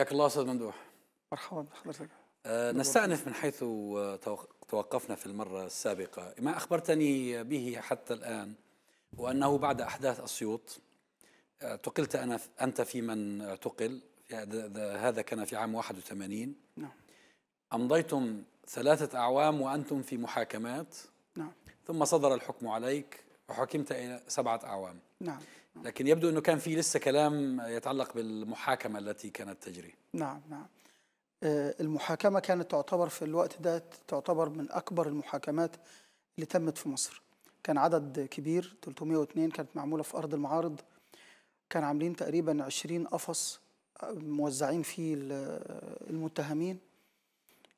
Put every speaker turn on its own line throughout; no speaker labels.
حياك الله استاذ ممدوح
مرحبا بحضرتك
أه نستأنف من حيث توقفنا في المرة السابقة ما أخبرتني به حتى الآن وأنه بعد أحداث أسيوط آه، اعتقلت أنا أنت في من اعتقل هذا كان في عام 81 نعم أمضيتم ثلاثة أعوام وأنتم في محاكمات نعم ثم صدر الحكم عليك وحكمت إلى سبعة أعوام نعم لكن يبدو أنه كان في لسه كلام يتعلق بالمحاكمة التي كانت تجري
نعم نعم آه، المحاكمة كانت تعتبر في الوقت ده تعتبر من أكبر المحاكمات اللي تمت في مصر كان عدد كبير 302 كانت معمولة في أرض المعارض كان عاملين تقريبا 20 قفص آه، موزعين فيه آه، المتهمين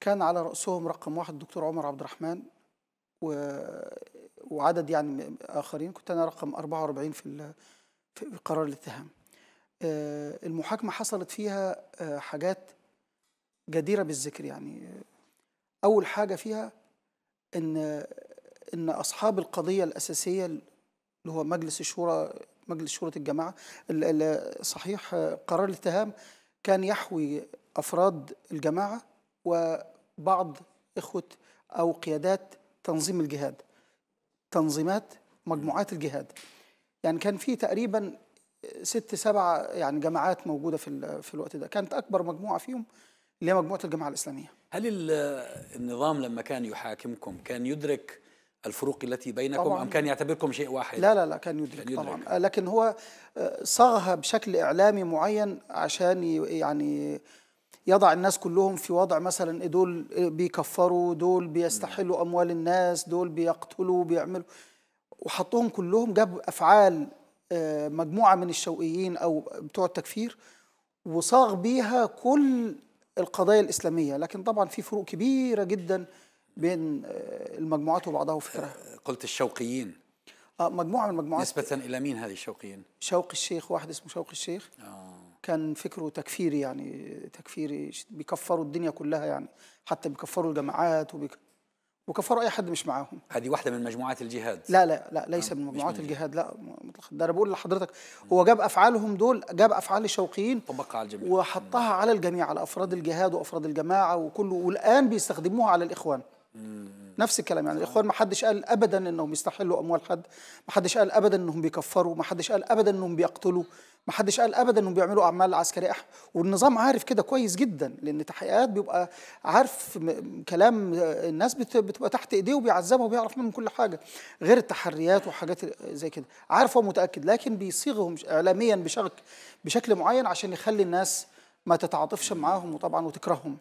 كان على رأسهم رقم واحد الدكتور عمر عبد الرحمن وعدد يعني آخرين كنت أنا رقم 44 في في قرار الاتهام آه، المحاكمة حصلت فيها آه، حاجات جديرة بالذكر يعني أول حاجة فيها إن إن أصحاب القضية الأساسية اللي هو مجلس الشورى مجلس شورى الجماعة صحيح قرار الاتهام كان يحوي أفراد الجماعة وبعض إخوة أو قيادات تنظيم الجهاد تنظيمات مجموعات الجهاد يعني كان في تقريبا آه، ست سبع يعني جماعات موجوده في في الوقت ده كانت اكبر مجموعه فيهم اللي هي مجموعه الجماعه الاسلاميه
هل آه، النظام لما كان يحاكمكم كان يدرك الفروق التي بينكم طبعاً. ام كان يعتبركم شيء واحد لا لا
لا كان يدرك, كان يدرك. طبعا آه، لكن هو صاغها بشكل اعلامي معين عشان يعني يضع الناس كلهم في وضع مثلا دول بيكفروا دول بيستحلوا اموال الناس دول بيقتلوا بيعملوا وحطوهم كلهم جاب افعال آه، مجموعه من الشوقيين او بتوع التكفير وصاغ بيها كل القضايا الاسلاميه لكن طبعا في فروق كبيره جدا بين آه، المجموعات وبعضها وفكرها آه،
قلت الشوقيين
آه مجموعه من المجموعات
نسبه الى مين هذه الشوقيين
شوقي الشيخ واحد اسمه شوقي الشيخ آه. كان فكره تكفيري يعني تكفيري بيكفروا الدنيا كلها يعني حتى بيكفروا الجماعات وبيكفروا وكفروا اي حد مش معاهم
هذه واحده من مجموعات الجهاد
لا لا لا ليس آه، من مجموعات من الجهاد لا ده انا بقول لحضرتك هو جاب افعالهم دول جاب افعال الشوقيين طبقها على الجميع وحطها على الجميع على افراد الجهاد وافراد الجماعه وكله والان بيستخدموها على الاخوان نفس الكلام يعني الاخوان ما حدش قال ابدا انهم يستحلوا اموال حد ما حدش قال ابدا انهم بيكفروا ما حدش قال ابدا انهم بيقتلوا ما حدش قال ابدا انهم بيعملوا اعمال عسكريه والنظام عارف كده كويس جدا لان تحقيقات بيبقى عارف كلام الناس بتبقى تحت ايديه وبيعذبها وبيعرف منهم كل حاجه غير التحريات وحاجات زي كده عارف ومتاكد لكن بيصيغهم اعلاميا بشكل بشكل معين عشان يخلي الناس ما تتعاطفش معاهم وطبعا وتكرههم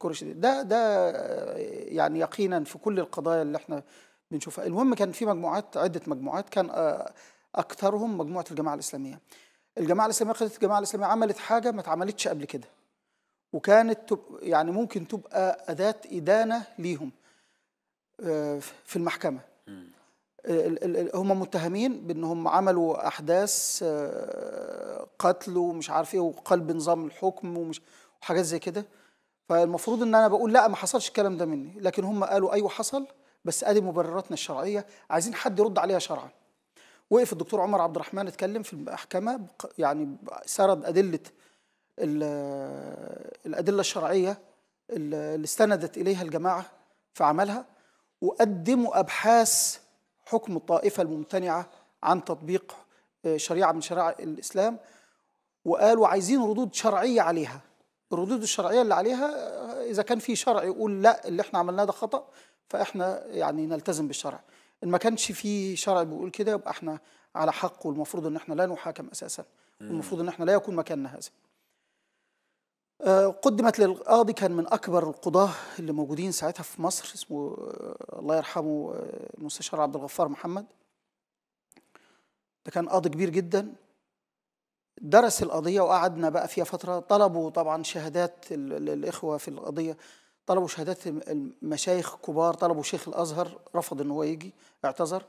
كره شديده ده ده يعني يقينا في كل القضايا اللي احنا بنشوفها المهم كان في مجموعات عده مجموعات كان آه، اكثرهم مجموعه الجماعه الاسلاميه الجماعه الاسلاميه قاده الجماعه الاسلاميه عملت حاجه ما اتعملتش قبل كده وكانت يعني ممكن تبقى اداه ادانه ليهم آه، في المحكمه هم متهمين بان هم عملوا احداث آه، قتل ومش عارف ايه وقلب نظام الحكم ومش وحاجات زي كده فالمفروض ان انا بقول لا ما حصلش الكلام ده مني لكن هم قالوا ايوه حصل بس ادي مبرراتنا الشرعيه عايزين حد يرد عليها شرعا وقف الدكتور عمر عبد الرحمن اتكلم في المحكمه يعني سرد ادله الادله الشرعيه اللي استندت اليها الجماعه في عملها وقدموا ابحاث حكم الطائفه الممتنعه عن تطبيق آه، شريعه من شرائع الاسلام وقالوا عايزين ردود شرعيه عليها الردود الشرعيه اللي عليها اذا كان في شرع يقول لا اللي احنا عملناه ده خطا فاحنا يعني نلتزم بالشرع ان ما كانش في شرع بيقول كده يبقى احنا على حق والمفروض ان احنا لا نحاكم اساسا والمفروض ان احنا لا يكون مكاننا هذا آه، قدمت للقاضي كان من اكبر القضاه اللي موجودين ساعتها في مصر اسمه آه، الله يرحمه آه، المستشار عبد الغفار محمد ده كان قاضي كبير جدا درس القضية وقعدنا بقى فيها فترة طلبوا طبعا شهادات الإخوة في القضية طلبوا شهادات المشايخ كبار طلبوا شيخ الأزهر رفض إن هو يجي اعتذر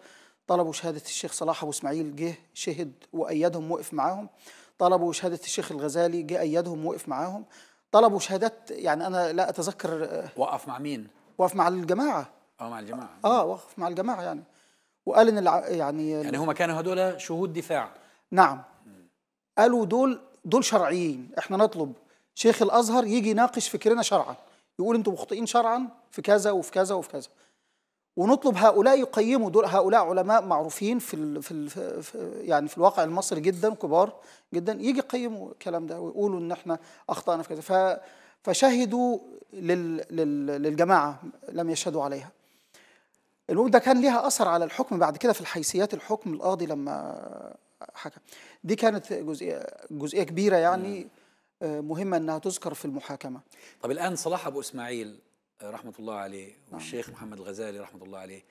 طلبوا شهادة الشيخ صلاح أبو إسماعيل جه شهد وأيدهم وقف معاهم طلبوا شهادة الشيخ الغزالي جه أيدهم وقف معاهم طلبوا شهادات يعني أنا لا أتذكر وقف مع مين؟ وقف مع الجماعة اه مع الجماعة اه وقف مع الجماعة يعني وقال إن يعني يعني هم
كانوا هدول شهود دفاع
نعم قالوا دول دول شرعيين احنا نطلب شيخ الازهر يجي يناقش فكرنا شرعا يقول انتم مخطئين شرعا في كذا وفي كذا وفي كذا ونطلب هؤلاء يقيموا دول هؤلاء علماء معروفين في الـ في, الـ في يعني في الواقع المصري جدا كبار جدا يجي يقيموا الكلام ده ويقولوا ان احنا اخطانا في كذا فشهدوا للـ للـ للجماعه لم يشهدوا عليها المهم ده كان ليها اثر على الحكم بعد كده في الحيثيات الحكم القاضي لما حكم دي كانت جزئيه جزئيه كبيره يعني نعم. آه، مهمه انها تذكر في المحاكمه
طب الان صلاح ابو اسماعيل آه، رحمه الله عليه نعم. والشيخ نعم. محمد الغزالي رحمه الله عليه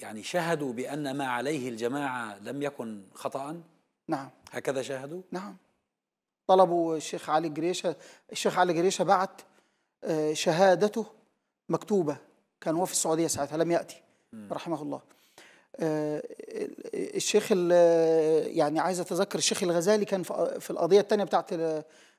يعني شهدوا بان ما عليه الجماعه لم يكن خطا نعم هكذا شاهدوا
نعم طلبوا الشيخ علي جريشه الشيخ علي جريشه بعت آه، شهادته مكتوبه كان هو في السعوديه ساعتها لم ياتي رحمه الله آه، الشيخ يعني عايز اتذكر الشيخ الغزالي كان في القضيه الثانيه بتاعت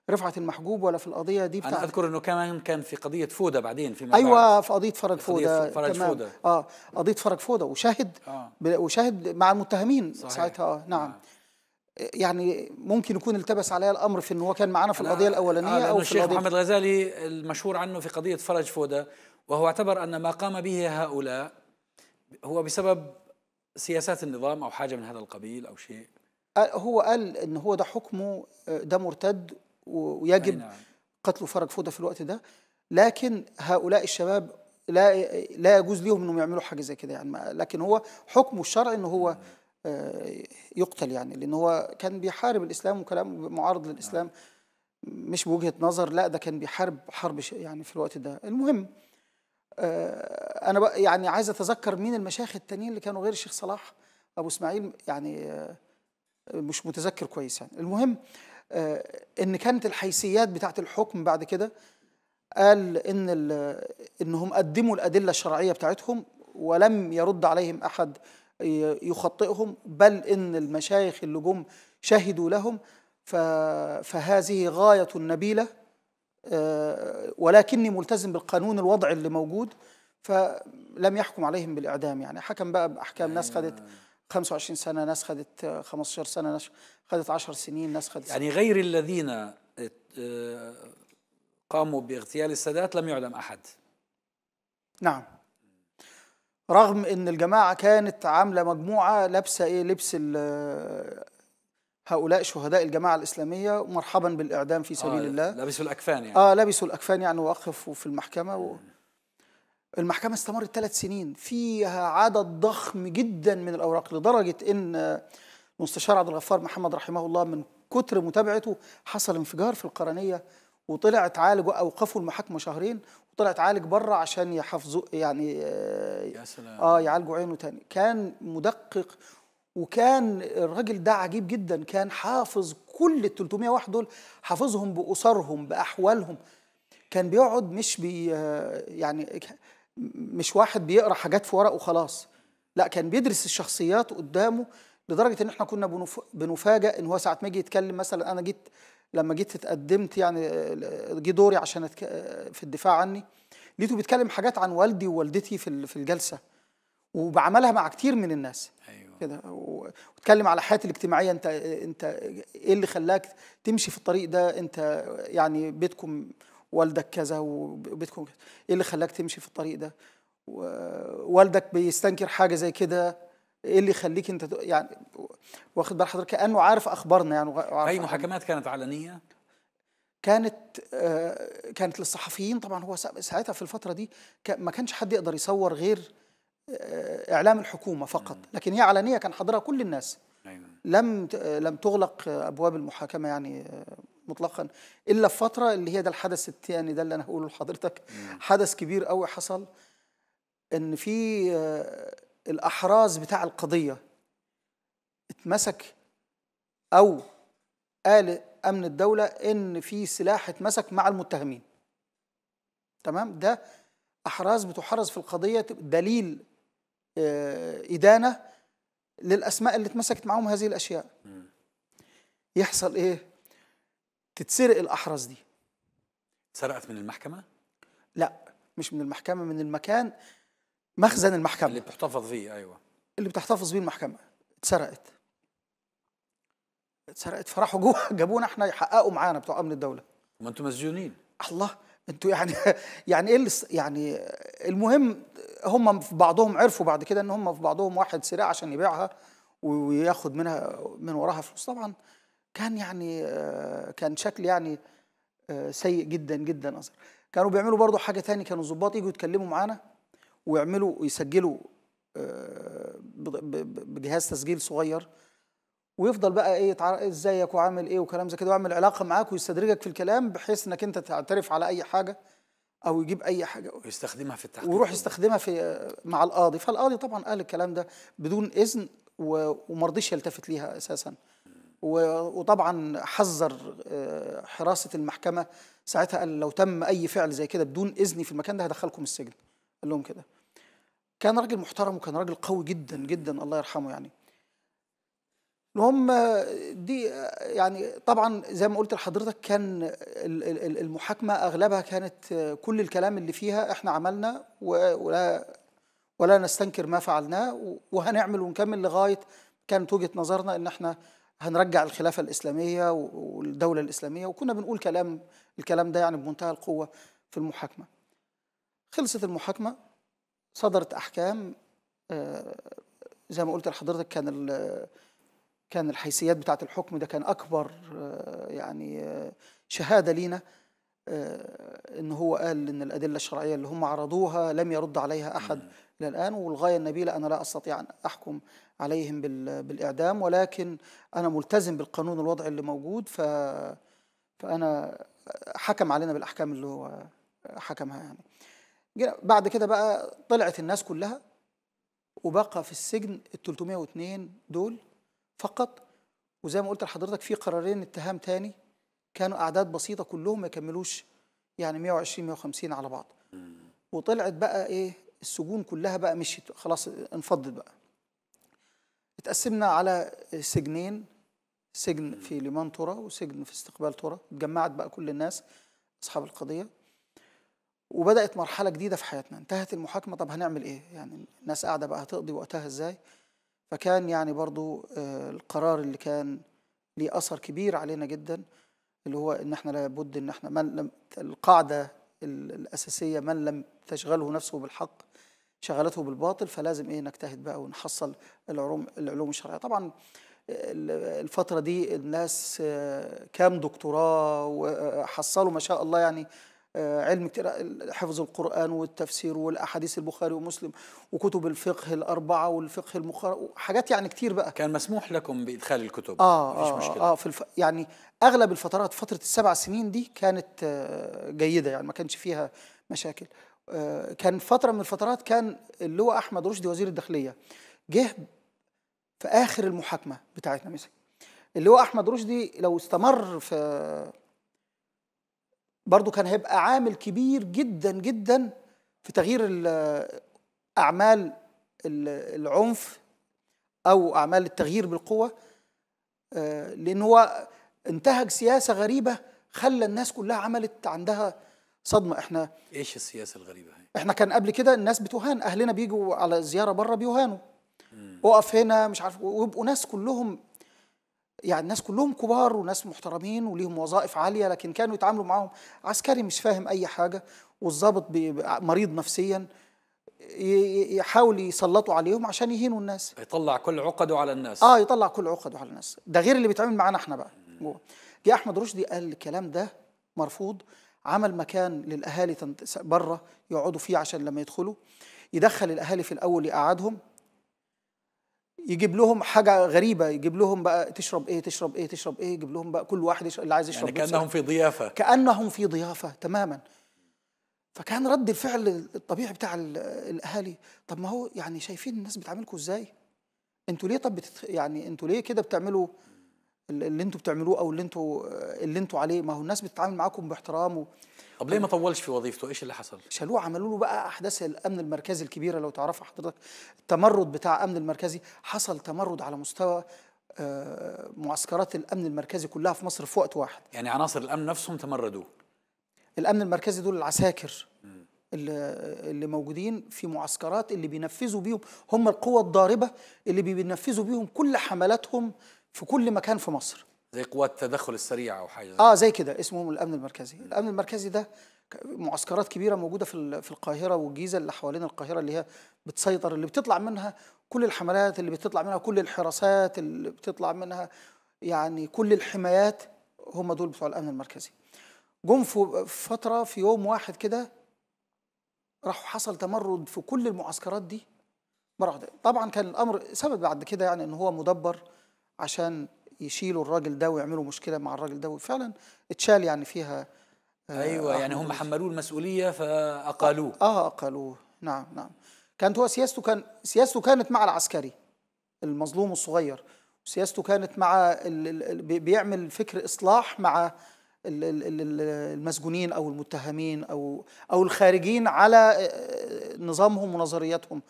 رفعت المحجوب ولا في القضيه دي بتاعت انا
اذكر انه كمان كان في قضيه فوده بعدين في ايوه بعد.
في قضيه فرج فوده فرج فوده اه قضيه فرج فوده وشاهد آه. وشاهد مع المتهمين صحيح. ساعتها آه. نعم, نعم. آه. يعني ممكن يكون التبس عليها الامر في انه هو كان معنا في القضيه الاولانيه آه او في الشيخ محمد
الغزالي المشهور عنه في قضيه فرج فوده وهو اعتبر ان ما قام به هؤلاء هو بسبب سياسات النظام او حاجه من هذا القبيل او شيء
هو قال ان هو ده حكمه ده مرتد ويجب نعم. قتله فرج فوده في الوقت ده لكن هؤلاء الشباب لا لا يجوز لهم انهم يعملوا حاجه زي كده يعني لكن هو حكمه الشرعي ان هو آه، يقتل يعني لان هو كان بيحارب الاسلام وكلام معارض للاسلام نعم. مش بوجهه نظر لا ده كان بيحارب حرب يعني في الوقت ده المهم آه، انا يعني عايز اتذكر مين المشايخ التانيين اللي كانوا غير الشيخ صلاح ابو اسماعيل يعني آه، مش متذكر كويس يعني المهم آه، ان كانت الحيثيات بتاعت الحكم بعد كده قال ان انهم قدموا الادله الشرعيه بتاعتهم ولم يرد عليهم احد يخطئهم بل ان المشايخ اللي جم شهدوا لهم فهذه غايه نبيله آه، ولكني ملتزم بالقانون الوضع اللي موجود فلم يحكم عليهم بالإعدام يعني حكم بقى بأحكام ناس خدت 25 آه. سنة ناس خدت 15 سنة ناس خدت 10 سنين ناس خدت يعني
غير الذين قاموا باغتيال السادات لم يعدم أحد
نعم رغم ان الجماعه كانت عامله مجموعه لابسه ايه لبس هؤلاء شهداء الجماعة الإسلامية مرحبا بالإعدام في سبيل
آه الله لبسوا الأكفان يعني
آه لبسوا الأكفان يعني وقفوا في المحكمة و... المحكمة استمرت ثلاث سنين فيها عدد ضخم جدا من الأوراق لدرجة أن المستشار عبد الغفار محمد رحمه الله من كتر متابعته حصل انفجار في القرنية وطلع اتعالج اوقفوا المحاكمه شهرين وطلع اتعالج بره عشان يحافظوا يعني آه، يا سلام. اه يعالجوا عينه تاني كان مدقق وكان الراجل ده عجيب جدا كان حافظ كل ال 300 واحد دول حافظهم باسرهم باحوالهم كان بيقعد مش بي آه، يعني مش واحد بيقرا حاجات في ورق وخلاص لا كان بيدرس الشخصيات قدامه لدرجه ان احنا كنا بنفاجئ ان هو ساعه ما يجي يتكلم مثلا انا جيت لما جيت اتقدمت يعني آه، جه دوري عشان آه، في الدفاع عني لقيته بيتكلم حاجات عن والدي ووالدتي في في الجلسه وبعملها مع كتير من الناس أيوة. كده واتكلم على حياتي الاجتماعيه انت انت ايه اللي خلاك تمشي في الطريق ده انت يعني بيتكم والدك كذا وبيتكم كذا ايه اللي خلاك تمشي في الطريق ده والدك بيستنكر حاجه زي كده ايه اللي يخليك انت يعني واخد بال حضرتك كانه عارف اخبارنا يعني اي
محاكمات كانت علنيه؟
كانت آه كانت للصحفيين طبعا هو ساعتها في الفتره دي ما كانش حد يقدر يصور غير آه، اعلام الحكومه فقط لكن هي علنيه كان حضرها كل الناس أيوة. لم آه، لم تغلق آه، ابواب المحاكمه يعني مطلقا الا في فتره اللي هي ده الحدث الثاني ده اللي انا هقوله لحضرتك حدث كبير قوي حصل ان في الاحراز بتاع القضيه اتمسك او قال امن الدوله ان في سلاح اتمسك مع المتهمين تمام ده احراز بتحرز في القضيه دليل آه، إدانة للأسماء اللي اتمسكت معاهم هذه الأشياء يحصل إيه تتسرق الأحرز دي
سرقت من المحكمة؟
لا مش من المحكمة من المكان مخزن المحكمة اللي بتحتفظ فيه أيوة اللي بتحتفظ بيه المحكمة اتسرقت اتسرقت فراحوا جوه جابونا احنا يحققوا معانا بتوع امن الدوله ما انتم مسجونين الله انتوا يعني يعني ايه يعني المهم هم في بعضهم عرفوا بعد كده ان هم في بعضهم واحد سرقها عشان يبيعها وياخد منها من وراها فلوس طبعا كان يعني آه، كان شكل يعني آه، سيء جدا جدا اصلا كانوا بيعملوا برضو حاجه ثانيه كانوا الظباط يجوا يتكلموا معانا ويعملوا يسجلوا آه، بجهاز تسجيل صغير ويفضل بقى ايه يتعر... ازيك وعامل ايه وكلام زي كده ويعمل علاقه معاك ويستدرجك في الكلام بحيث انك انت تعترف على اي حاجه او يجيب اي حاجه ويستخدمها في التحقيق ويروح يستخدمها في مع القاضي فالقاضي طبعا قال الكلام ده بدون اذن و... وما رضيش يلتفت ليها اساسا و... وطبعا حذر آه، حراسه المحكمه ساعتها قال لو تم اي فعل زي كده بدون اذني في المكان ده هدخلكم السجن قال لهم كده كان راجل محترم وكان راجل قوي جدا جدا الله يرحمه يعني هم دي يعني طبعا زي ما قلت لحضرتك كان المحاكمه اغلبها كانت كل الكلام اللي فيها احنا عملنا ولا ولا نستنكر ما فعلناه وهنعمل ونكمل لغايه كانت وجهه نظرنا ان احنا هنرجع الخلافه الاسلاميه والدوله الاسلاميه وكنا بنقول كلام الكلام ده يعني بمنتهى القوه في المحاكمه. خلصت المحاكمه صدرت احكام آه، زي ما قلت لحضرتك كان كان الحيثيات بتاعة الحكم ده كان أكبر آه، يعني آه، شهادة لينا آه، إن هو قال إن الأدلة الشرعية اللي هم عرضوها لم يرد عليها أحد إلى الآن والغاية النبيلة أنا لا أستطيع أن أحكم عليهم بالإعدام ولكن أنا ملتزم بالقانون الوضعي اللي موجود ف فأنا حكم علينا بالأحكام اللي هو حكمها يعني بعد كده بقى طلعت الناس كلها وبقى في السجن ال 302 دول فقط وزي ما قلت لحضرتك في قرارين اتهام تاني كانوا اعداد بسيطه كلهم ما يكملوش يعني 120 150 على بعض وطلعت بقى ايه السجون كلها بقى مشيت خلاص انفضت بقى اتقسمنا على سجنين سجن في ليمان تورا وسجن في استقبال تورا اتجمعت بقى كل الناس اصحاب القضيه وبدات مرحله جديده في حياتنا انتهت المحاكمه طب هنعمل ايه يعني الناس قاعده بقى هتقضي وقتها ازاي فكان يعني برضو آه، القرار اللي كان ليه أثر كبير علينا جدا اللي هو إن إحنا لابد إن إحنا من لم القاعدة الأساسية من لم تشغله نفسه بالحق شغلته بالباطل فلازم إيه نجتهد بقى ونحصل العلوم العلوم الشرعية طبعا الفترة دي الناس آه، كام دكتوراه وحصلوا ما شاء الله يعني علم حفظ القرآن والتفسير والأحاديث البخاري ومسلم وكتب الفقه الأربعة والفقه المخار
حاجات يعني كتير بقى كان مسموح لكم بإدخال الكتب آه آه, مشكلة.
آه في الف... يعني أغلب الفترات فترة السبع سنين دي كانت آه، جيدة يعني ما كانش فيها مشاكل آه، كان فترة من الفترات كان اللي هو أحمد رشدي وزير الداخلية جه في آخر المحاكمة بتاعتنا مثلا اللي هو أحمد رشدي لو استمر في برضو كان هيبقى عامل كبير جدا جدا في تغيير أعمال العنف أو أعمال التغيير بالقوة آه، لأن هو انتهج سياسة غريبة خلى الناس كلها عملت عندها صدمة احنا ايش
السياسة الغريبة
هي؟ احنا كان قبل كده الناس بتهان أهلنا بيجوا على زيارة بره بيهانوا وقف اقف هنا مش عارف ويبقوا ناس كلهم يعني الناس كلهم كبار وناس محترمين وليهم وظائف عاليه لكن كانوا يتعاملوا معاهم عسكري مش فاهم اي حاجه والظابط مريض نفسيا يحاول يسلطوا عليهم عشان يهينوا الناس
يطلع كل عقده على الناس اه
يطلع كل عقده على الناس ده غير اللي بيتعامل معانا احنا بقى جوه جه احمد رشدي قال الكلام ده مرفوض عمل مكان للاهالي بره يقعدوا فيه عشان لما يدخلوا يدخل الاهالي في الاول يقعدهم يجيب لهم حاجه غريبه يجيب لهم بقى تشرب ايه تشرب ايه تشرب ايه يجيب لهم بقى كل واحد يشرب اللي عايز يشرب يعني كانهم في ضيافه كانهم في ضيافه تماما فكان رد الفعل الطبيعي بتاع الاهالي طب ما هو يعني شايفين الناس بتعاملكم ازاي انتوا ليه طب بتتخ... يعني انتوا ليه كده بتعملوا اللي انتوا بتعملوه او اللي انتوا اللي انتوا عليه ما هو الناس بتتعامل معاكم باحترام و... طب ليه ما
طولش في وظيفته ايش اللي حصل
شالوه عملوا له بقى احداث الامن المركزي الكبيره لو تعرفها حضرتك التمرد بتاع امن المركزي حصل تمرد على مستوى آه، معسكرات الامن المركزي كلها في مصر في وقت واحد
يعني عناصر الامن نفسهم تمردوا
الامن المركزي دول العساكر اللي موجودين في معسكرات اللي بينفذوا بيهم هم القوة الضاربة اللي بينفذوا بيهم كل حملاتهم في كل مكان في مصر
زي قوات التدخل السريع او حاجه اه
زي كده اسمهم الامن المركزي الامن المركزي ده معسكرات كبيره موجوده في في القاهره والجيزه اللي حوالين القاهره اللي هي بتسيطر اللي بتطلع منها كل الحملات اللي بتطلع منها كل الحراسات اللي بتطلع منها يعني كل الحمايات هم دول بتوع الامن المركزي جم في فتره في يوم واحد كده راح حصل تمرد في كل المعسكرات دي طبعا كان الامر سبب بعد كده يعني ان هو مدبر عشان يشيلوا الراجل ده ويعملوا مشكله مع الراجل ده وفعلا اتشال يعني فيها آه، ايوه يعني هم
حملوه المسؤوليه
فاقالوه آه،, اه اقالوه نعم نعم كانت هو سياسته كان سياسته كانت مع العسكري المظلوم الصغير سياسته كانت مع بيعمل فكر اصلاح مع المسجونين او المتهمين او او الخارجين على آه، نظامهم ونظرياتهم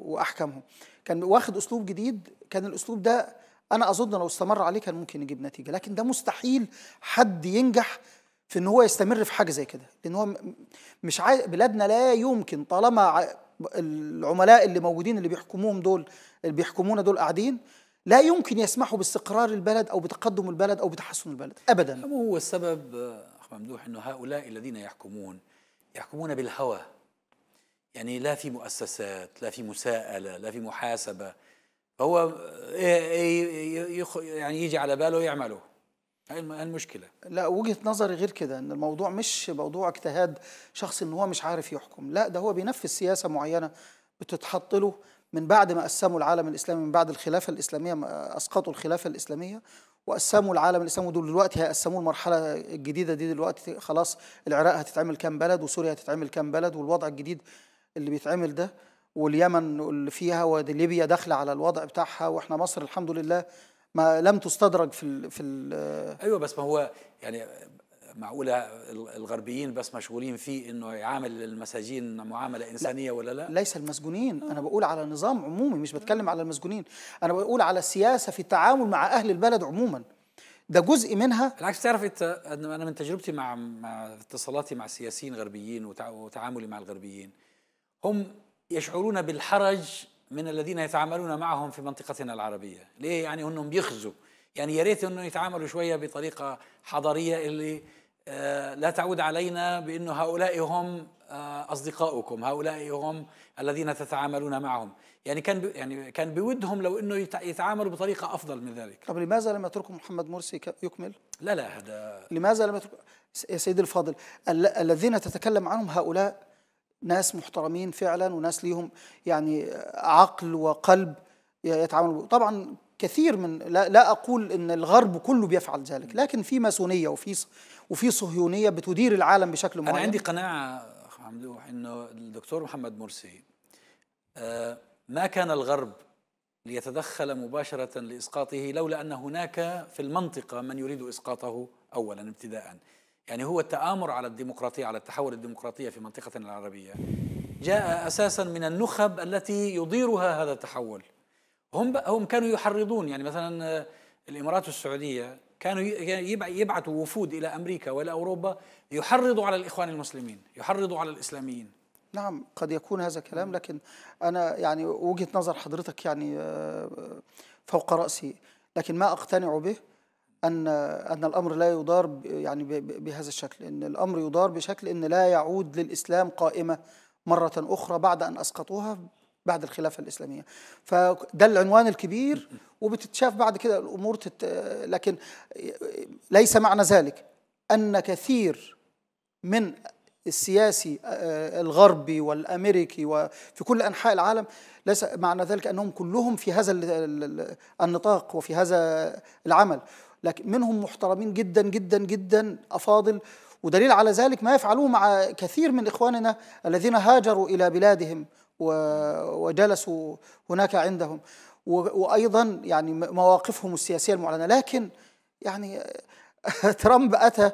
واحكامهم كان واخد اسلوب جديد كان الاسلوب ده انا اظن لو استمر عليه كان ممكن يجيب نتيجه لكن ده مستحيل حد ينجح في ان هو يستمر في حاجه زي كده لان هو مش عايز بلادنا لا يمكن طالما العملاء اللي موجودين اللي بيحكموهم دول اللي بيحكمونا دول قاعدين لا يمكن يسمحوا باستقرار البلد او بتقدم البلد او بتحسن البلد ابدا
هو السبب اخ ممدوح انه هؤلاء الذين يحكمون يحكمون بالهوى يعني لا في مؤسسات لا في مساءله لا في محاسبه هو إيه، إيه، يعني يجي على باله يعمله
هاي المشكله لا وجهه نظري غير كده ان الموضوع مش موضوع اجتهاد شخص ان هو مش عارف يحكم لا ده هو بينفذ سياسه معينه بتتحط له من بعد ما قسموا العالم الاسلامي من بعد الخلافه الاسلاميه اسقطوا الخلافه الاسلاميه وقسموا العالم الاسلامي ودول دلوقتي هيقسموا المرحله الجديده دي دلوقتي خلاص العراق هتتعمل كام بلد وسوريا هتتعمل كام بلد والوضع الجديد اللي بيتعمل ده واليمن اللي فيها وليبيا داخله على الوضع بتاعها واحنا مصر الحمد لله ما لم تستدرج في الـ في الـ
ايوه بس ما هو يعني معقوله الغربيين بس مشغولين في انه يعامل المساجين معامله انسانيه لا ولا
لا؟ ليس المسجونين، آه. انا بقول على نظام عمومي مش بتكلم على المسجونين، انا بقول على السياسه في التعامل مع اهل البلد عموما. ده جزء منها
بالعكس تعرف انت انا من تجربتي مع مع اتصالاتي مع سياسيين غربيين وتعاملي مع الغربيين هم يشعرون بالحرج من الذين يتعاملون معهم في منطقتنا العربية ليه يعني أنهم بيخزوا يعني يا ريت أنهم يتعاملوا شوية بطريقة حضارية اللي آه، لا تعود علينا بأن هؤلاء هم آه، أصدقاؤكم هؤلاء هم الذين تتعاملون معهم يعني كان يعني كان بودهم لو أنه يتعاملوا بطريقة أفضل من ذلك
طب لماذا لم يتركوا محمد مرسي يكمل؟
لا لا هذا
لماذا لم يتركوا يا سيدي الفاضل الذين تتكلم عنهم هؤلاء ناس محترمين فعلا وناس ليهم يعني عقل وقلب يتعاملوا طبعا كثير من لا, لا اقول ان الغرب كله بيفعل ذلك لكن في ماسونيه وفي وفي صهيونيه بتدير العالم بشكل معين انا عندي
قناعه ممدوح انه الدكتور محمد مرسي آه، ما كان الغرب ليتدخل مباشره لاسقاطه لولا ان هناك في المنطقه من يريد اسقاطه اولا ابتداء يعني هو التآمر على الديمقراطية على التحول الديمقراطية في منطقتنا العربية جاء أساسا من النخب التي يضيرها هذا التحول هم هم كانوا يحرضون يعني مثلا آه، الإمارات السعودية كانوا يبعثوا وفود إلى أمريكا وإلى أوروبا يحرضوا على الإخوان المسلمين يحرضوا على الإسلاميين
نعم قد يكون هذا كلام لكن أنا يعني وجهة نظر حضرتك يعني آه، آه، فوق رأسي لكن ما أقتنع به ان ان الامر لا يدار يعني بهذا الشكل ان الامر يدار بشكل ان لا يعود للاسلام قائمه مره اخرى بعد ان اسقطوها بعد الخلافة الإسلامية فده العنوان الكبير وبتتشاف بعد كده الأمور تت... لكن ليس معنى ذلك أن كثير من السياسي الغربي والامريكي وفي كل انحاء العالم ليس معنى ذلك انهم كلهم في هذا النطاق وفي هذا العمل لكن منهم محترمين جدا جدا جدا أفاضل ودليل على ذلك ما يفعلوه مع كثير من إخواننا الذين هاجروا إلى بلادهم وجلسوا هناك عندهم وأيضا يعني مواقفهم السياسية المعلنة لكن يعني ترامب أتى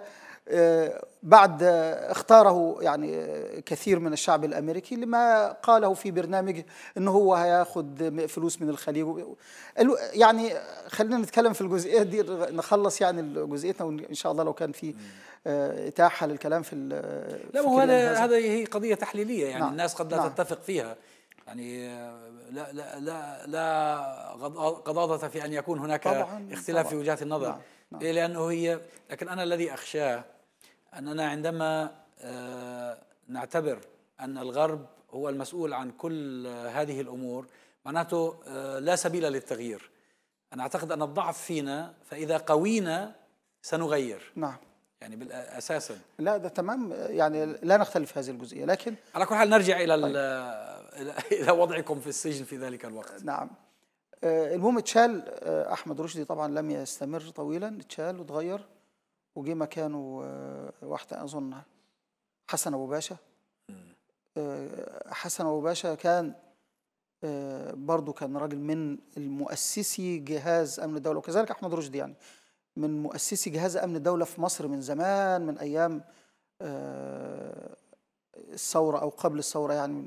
آه، بعد اختاره يعني كثير من الشعب الامريكي لما قاله في برنامجه انه هو هياخد فلوس من الخليج يعني خلينا نتكلم في الجزئيه دي نخلص يعني جزئيتنا وان شاء الله لو كان في آه، اتاحه للكلام في لا هو هذا هذا
هي قضيه تحليليه يعني نعم الناس قد لا نعم تتفق فيها يعني آه، لا لا لا, لا غضاضة في ان يكون هناك طبعاً اختلاف طبعاً في وجهات النظر نعم نعم إيه، لانه هي لكن انا الذي اخشاه أننا عندما آه، نعتبر أن الغرب هو المسؤول عن كل هذه الأمور معناته آه، لا سبيل للتغيير أنا أعتقد أن الضعف فينا فإذا قوينا سنغير نعم يعني اساسا
لا ده تمام يعني لا نختلف في هذه الجزئيه لكن
على كل حال نرجع الى طيب. الى وضعكم في السجن في ذلك
الوقت نعم آه، المهم اتشال احمد رشدي طبعا لم يستمر طويلا اتشال وتغير وجي مكانه آه، واحدة أظن حسن أبو باشا آه، حسن أبو باشا كان آه، برضه كان راجل من المؤسسي جهاز أمن الدولة وكذلك أحمد رشدي يعني من مؤسسي جهاز أمن الدولة في مصر من زمان من أيام الثورة أو قبل الثورة يعني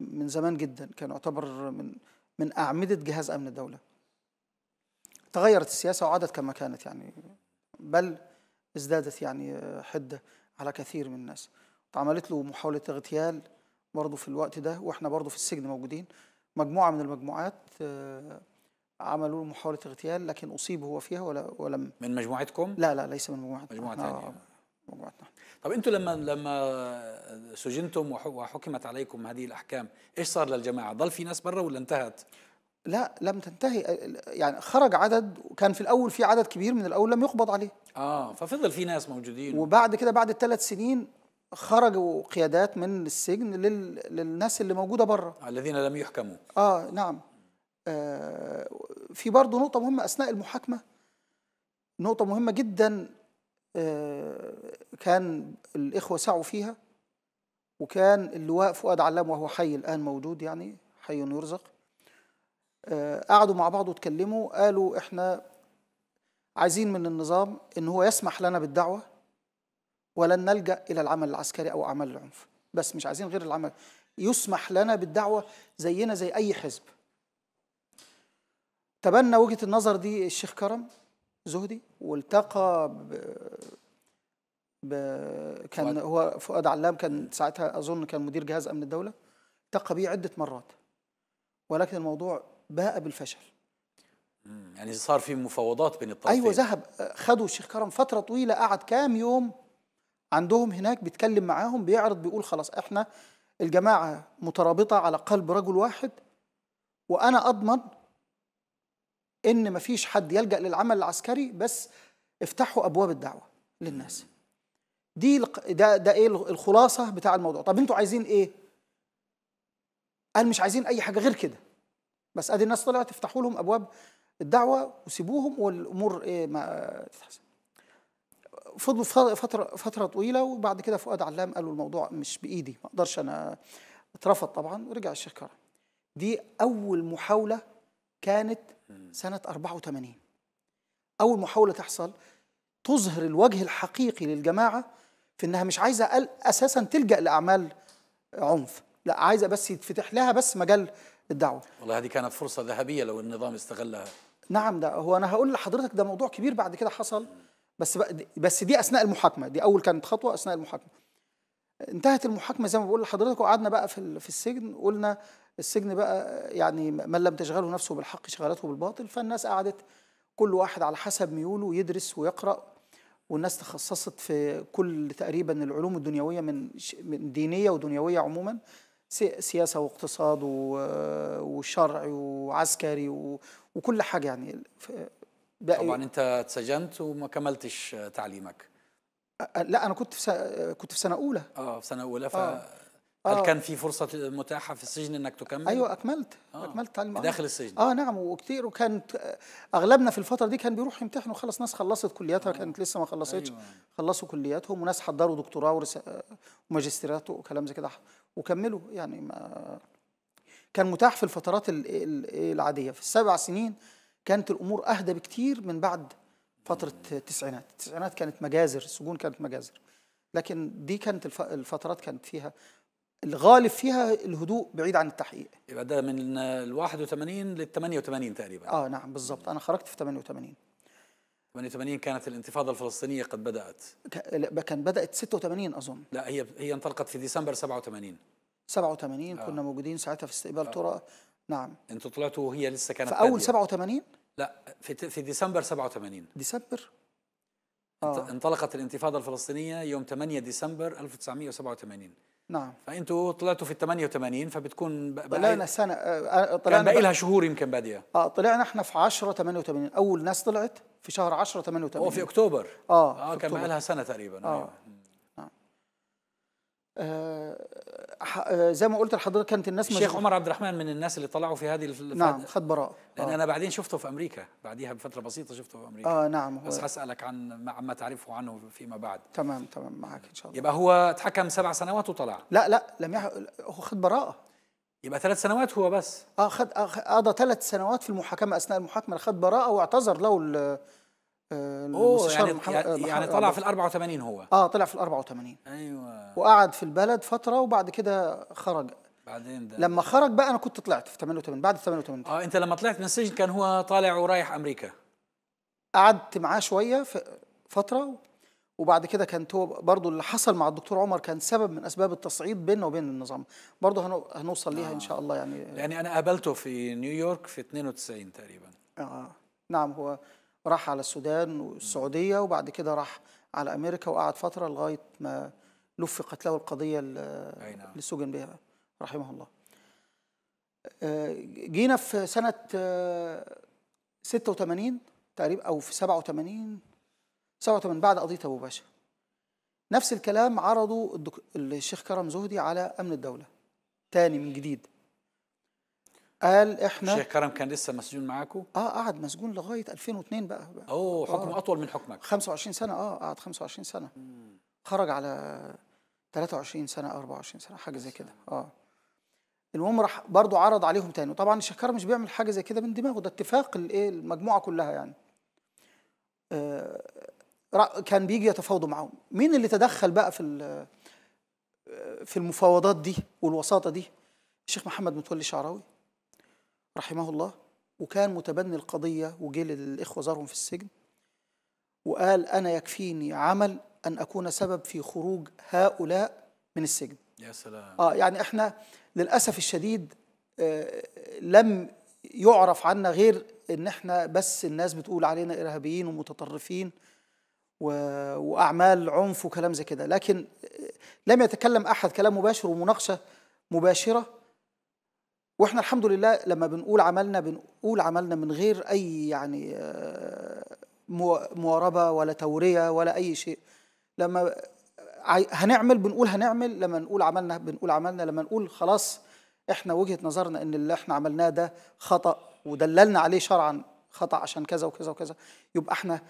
من زمان جدا كان يعتبر من من أعمدة جهاز أمن الدولة تغيرت السياسة وعادت كما كانت يعني بل ازدادت يعني آه، حدة على كثير من الناس اتعملت له محاولة اغتيال برضه في الوقت ده واحنا برضه في السجن موجودين مجموعة من المجموعات آه، عملوا له محاولة اغتيال لكن أصيب هو فيها ولا ولم من مجموعتكم؟ لا لا ليس من مجموعتنا مجموعة آه، ثانية مجموعتنا
طب انتم لما لما سجنتم وحكمت عليكم هذه الاحكام ايش صار للجماعه ضل في ناس برا ولا انتهت
لا لم تنتهي يعني خرج عدد وكان في الاول في عدد كبير من الاول لم يقبض عليه
اه ففضل في ناس موجودين
وبعد كده بعد الثلاث سنين خرجوا قيادات من السجن لل... للناس اللي موجوده بره
الذين لم يحكموا
اه نعم آه في برضه نقطه مهمه اثناء المحاكمه نقطه مهمه جدا آه كان الاخوه سعوا فيها وكان اللواء فؤاد علام وهو حي الان موجود يعني حي يرزق آه، قعدوا مع بعض واتكلموا قالوا احنا عايزين من النظام ان هو يسمح لنا بالدعوه ولن نلجا الى العمل العسكري او اعمال العنف بس مش عايزين غير العمل يسمح لنا بالدعوه زينا زي اي حزب تبنى وجهه النظر دي الشيخ كرم زهدي والتقى ب... ب... كان هو فؤاد علام كان ساعتها اظن كان مدير جهاز امن الدوله التقى بيه عده مرات ولكن الموضوع باء بالفشل
يعني صار في مفاوضات بين الطرفين ايوه ذهب
آه، خدوا الشيخ كرم فتره طويله قعد كام يوم عندهم هناك بيتكلم معاهم بيعرض بيقول خلاص احنا الجماعه مترابطه على قلب رجل واحد وانا اضمن ان مفيش حد يلجا للعمل العسكري بس افتحوا ابواب الدعوه للناس دي ده ده ايه الخلاصه بتاع الموضوع طب انتوا عايزين ايه قال مش عايزين اي حاجه غير كده بس ادي الناس طلعت افتحوا لهم ابواب الدعوه وسيبوهم والامور ايه ما تتحسن فضلوا فتره فتره طويله وبعد كده فؤاد علام قالوا الموضوع مش بايدي ما اقدرش انا اترفض طبعا ورجع الشيخ كرم دي اول محاوله كانت سنه 84 اول محاوله تحصل تظهر الوجه الحقيقي للجماعه في انها مش عايزه اساسا تلجا لاعمال عنف لا عايزه بس يتفتح لها بس مجال الدعوه
والله هذه كانت فرصه ذهبيه لو النظام استغلها
نعم ده هو انا هقول لحضرتك ده موضوع كبير بعد كده حصل بس بس دي اثناء المحاكمه دي اول كانت خطوه اثناء المحاكمه انتهت المحاكمه زي ما بقول لحضرتك وقعدنا بقى في في السجن قلنا السجن بقى يعني من لم تشغله نفسه بالحق شغلته بالباطل فالناس قعدت كل واحد على حسب ميوله يدرس ويقرا والناس تخصصت في كل تقريبا العلوم الدنيويه من من دينيه ودنيويه عموما سياسه واقتصاد وشرعي وعسكري وكل حاجه يعني
طبعا انت اتسجنت وما كملتش تعليمك
لا انا كنت في كنت في سنه اولى
اه في سنه اولى ف آه. هل آه. كان في فرصة متاحة في السجن انك تكمل؟ ايوه اكملت آه. اكملت
تعليم داخل السجن اه نعم وكتير وكانت اغلبنا في الفترة دي كان بيروح يمتحن وخلص ناس خلصت كلياتها آه. كانت لسه ما خلصتش أيوة. خلصوا كلياتهم وناس حضروا دكتوراه آه، وماجستيرات وكلام زي كده وكملوا يعني ما كان متاح في الفترات العاديه في السبع سنين كانت الامور اهدى بكتير من بعد فتره التسعينات التسعينات كانت مجازر السجون كانت مجازر لكن دي كانت الفترات كانت فيها الغالب فيها الهدوء بعيد عن التحقيق يبقى ده من ال 81 لل 88 تقريبا اه نعم بالظبط انا خرجت في 88 88
كانت الانتفاضة الفلسطينية قد بدأت
كان بدأت 86 أظن
لا هي هي انطلقت في ديسمبر 87
87 آه. كنا موجودين ساعتها في استقبال آه. نعم
انتوا طلعتوا وهي لسه كانت في أول 87 لا في في ديسمبر 87 ديسمبر آه. انطلقت الانتفاضة الفلسطينية يوم 8 ديسمبر 1987 نعم فانتوا طلعتوا في ال 88 فبتكون طلعنا
سنه آه، آه، طلعنا كان باقي لها شهور يمكن باديه اه طلعنا احنا في 10 88 اول ناس طلعت في شهر 10 88 هو في اكتوبر اه, آه كان بقى لها سنه تقريبا آه. أيوة. آه،, آه زي ما قلت لحضرتك كانت الناس الشيخ عمر عبد الرحمن من الناس اللي طلعوا في هذه الفترة نعم خد براءة
لأن آه. أنا بعدين شفته في أمريكا بعديها بفترة بسيطة شفته في أمريكا آه نعم بس هسألك عن عما تعرفه عنه فيما بعد تمام تمام معك إن شاء الله يبقى هو اتحكم سبع سنوات
وطلع لا لا لم يح... هو خد براءة يبقى ثلاث سنوات هو بس اه خد آه، قضى ثلاث سنوات في المحاكمة أثناء المحاكمة خد براءة واعتذر له آه، اوه يعني محمد آه، يعني طلع آه، في ال 84 هو اه طلع في ال 84 ايوه وقعد في البلد فتره وبعد كده خرج
بعدين ده لما
خرج بقى انا كنت طلعت في 88 بعد 88
اه انت لما طلعت من السجن كان هو طالع ورايح امريكا
قعدت معاه شويه فتره وبعد كده كانت هو برضه اللي حصل مع الدكتور عمر كان سبب من اسباب التصعيد بيننا وبين النظام برضه هنوصل ليها آه. ان شاء الله يعني
يعني انا قابلته في نيويورك في 92 تقريبا
اه نعم هو راح على السودان والسعودية وبعد كده راح على أمريكا وقعد فترة لغاية ما لفقت له القضية نعم. اللي سجن بها رحمه الله آه، جينا في سنة 86 آه، تقريبا أو في 87 87 بعد قضية أبو باشا نفس الكلام عرضه الشيخ كرم زهدي على أمن الدولة تاني من جديد قال احنا الشيخ كرم كان لسه مسجون معاكم اه قعد مسجون لغايه 2002 بقى, بقى. اوه حكم آه. آه. اطول من حكمك 25 سنه اه قعد 25 سنه مم. خرج على 23 سنه او 24 سنه حاجه زي كده اه المهم راح برضه عرض عليهم تاني وطبعا الشيخ كرم مش بيعمل حاجه زي كده من دماغه ده اتفاق الايه المجموعه كلها يعني آه كان بيجي يتفاوضوا معاهم مين اللي تدخل بقى في آه، في المفاوضات دي والوساطه دي الشيخ محمد متولي شعراوي رحمه الله وكان متبني القضية وجه للإخوة زارهم في السجن وقال أنا يكفيني عمل أن أكون سبب في خروج هؤلاء من السجن
يا سلام آه يعني
إحنا للأسف الشديد آه لم يعرف عنا غير إن إحنا بس الناس بتقول علينا إرهابيين ومتطرفين و... وأعمال عنف وكلام زي كده لكن آه، لم يتكلم أحد كلام مباشر ومناقشة مباشرة واحنا الحمد لله لما بنقول عملنا بنقول عملنا من غير اي يعني آه، مواربه ولا توريه ولا اي شيء لما هنعمل بنقول هنعمل لما نقول عملنا بنقول عملنا لما نقول خلاص احنا وجهه نظرنا ان اللي احنا عملناه ده خطا ودللنا عليه شرعا خطا عشان كذا وكذا وكذا يبقى احنا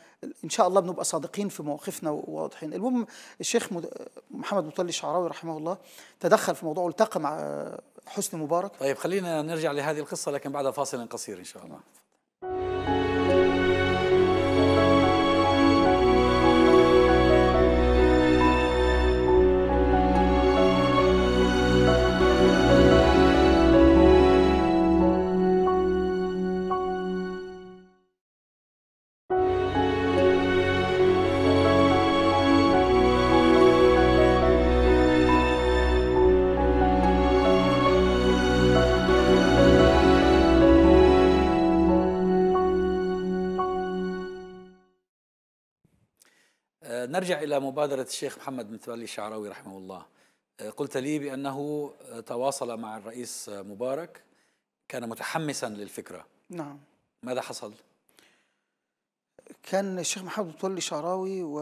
ان شاء الله بنبقى صادقين في مواقفنا وواضحين المهم الشيخ محمد مطلي الشعراوي رحمه الله تدخل في الموضوع والتقى مع حسني مبارك
طيب خلينا نرجع لهذه القصه لكن بعد فاصل قصير ان شاء الله نرجع إلى مبادرة الشيخ محمد بن تولي الشعراوي رحمه الله آه، قلت لي بأنه آه، تواصل مع الرئيس آه، مبارك كان متحمسا للفكرة نعم ماذا حصل؟
كان الشيخ محمد بن تولي الشعراوي و...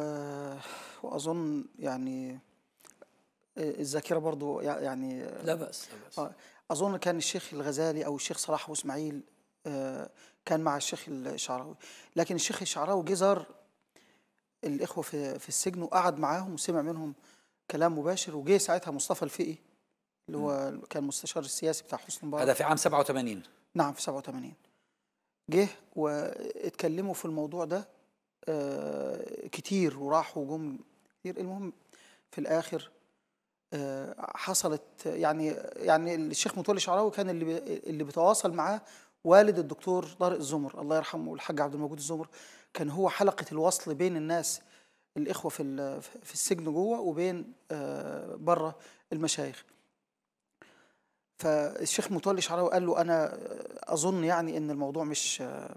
وأظن يعني الذاكرة برضو يعني لا بأس, لا بأس. أظن كان الشيخ الغزالي أو الشيخ صلاح وإسماعيل كان مع الشيخ الشعراوي لكن الشيخ الشعراوي جزر الاخوه في في السجن وقعد معاهم وسمع منهم كلام مباشر وجه ساعتها مصطفى الفقي اللي هو كان مستشار السياسي بتاع حسن مبارك هذا في
عام 87
نعم في 87 جه واتكلموا في الموضوع ده آه، كتير وراحوا وجم كتير المهم في الاخر آه، حصلت يعني يعني الشيخ متولي شعراوي كان اللي اللي بيتواصل معاه والد الدكتور طارق الزمر الله يرحمه الحاج عبد الموجود الزمر كان هو حلقه الوصل بين الناس الاخوه في في السجن جوه وبين آه، بره المشايخ فالشيخ مطلع شعراوي قال له انا اظن يعني ان الموضوع مش آه،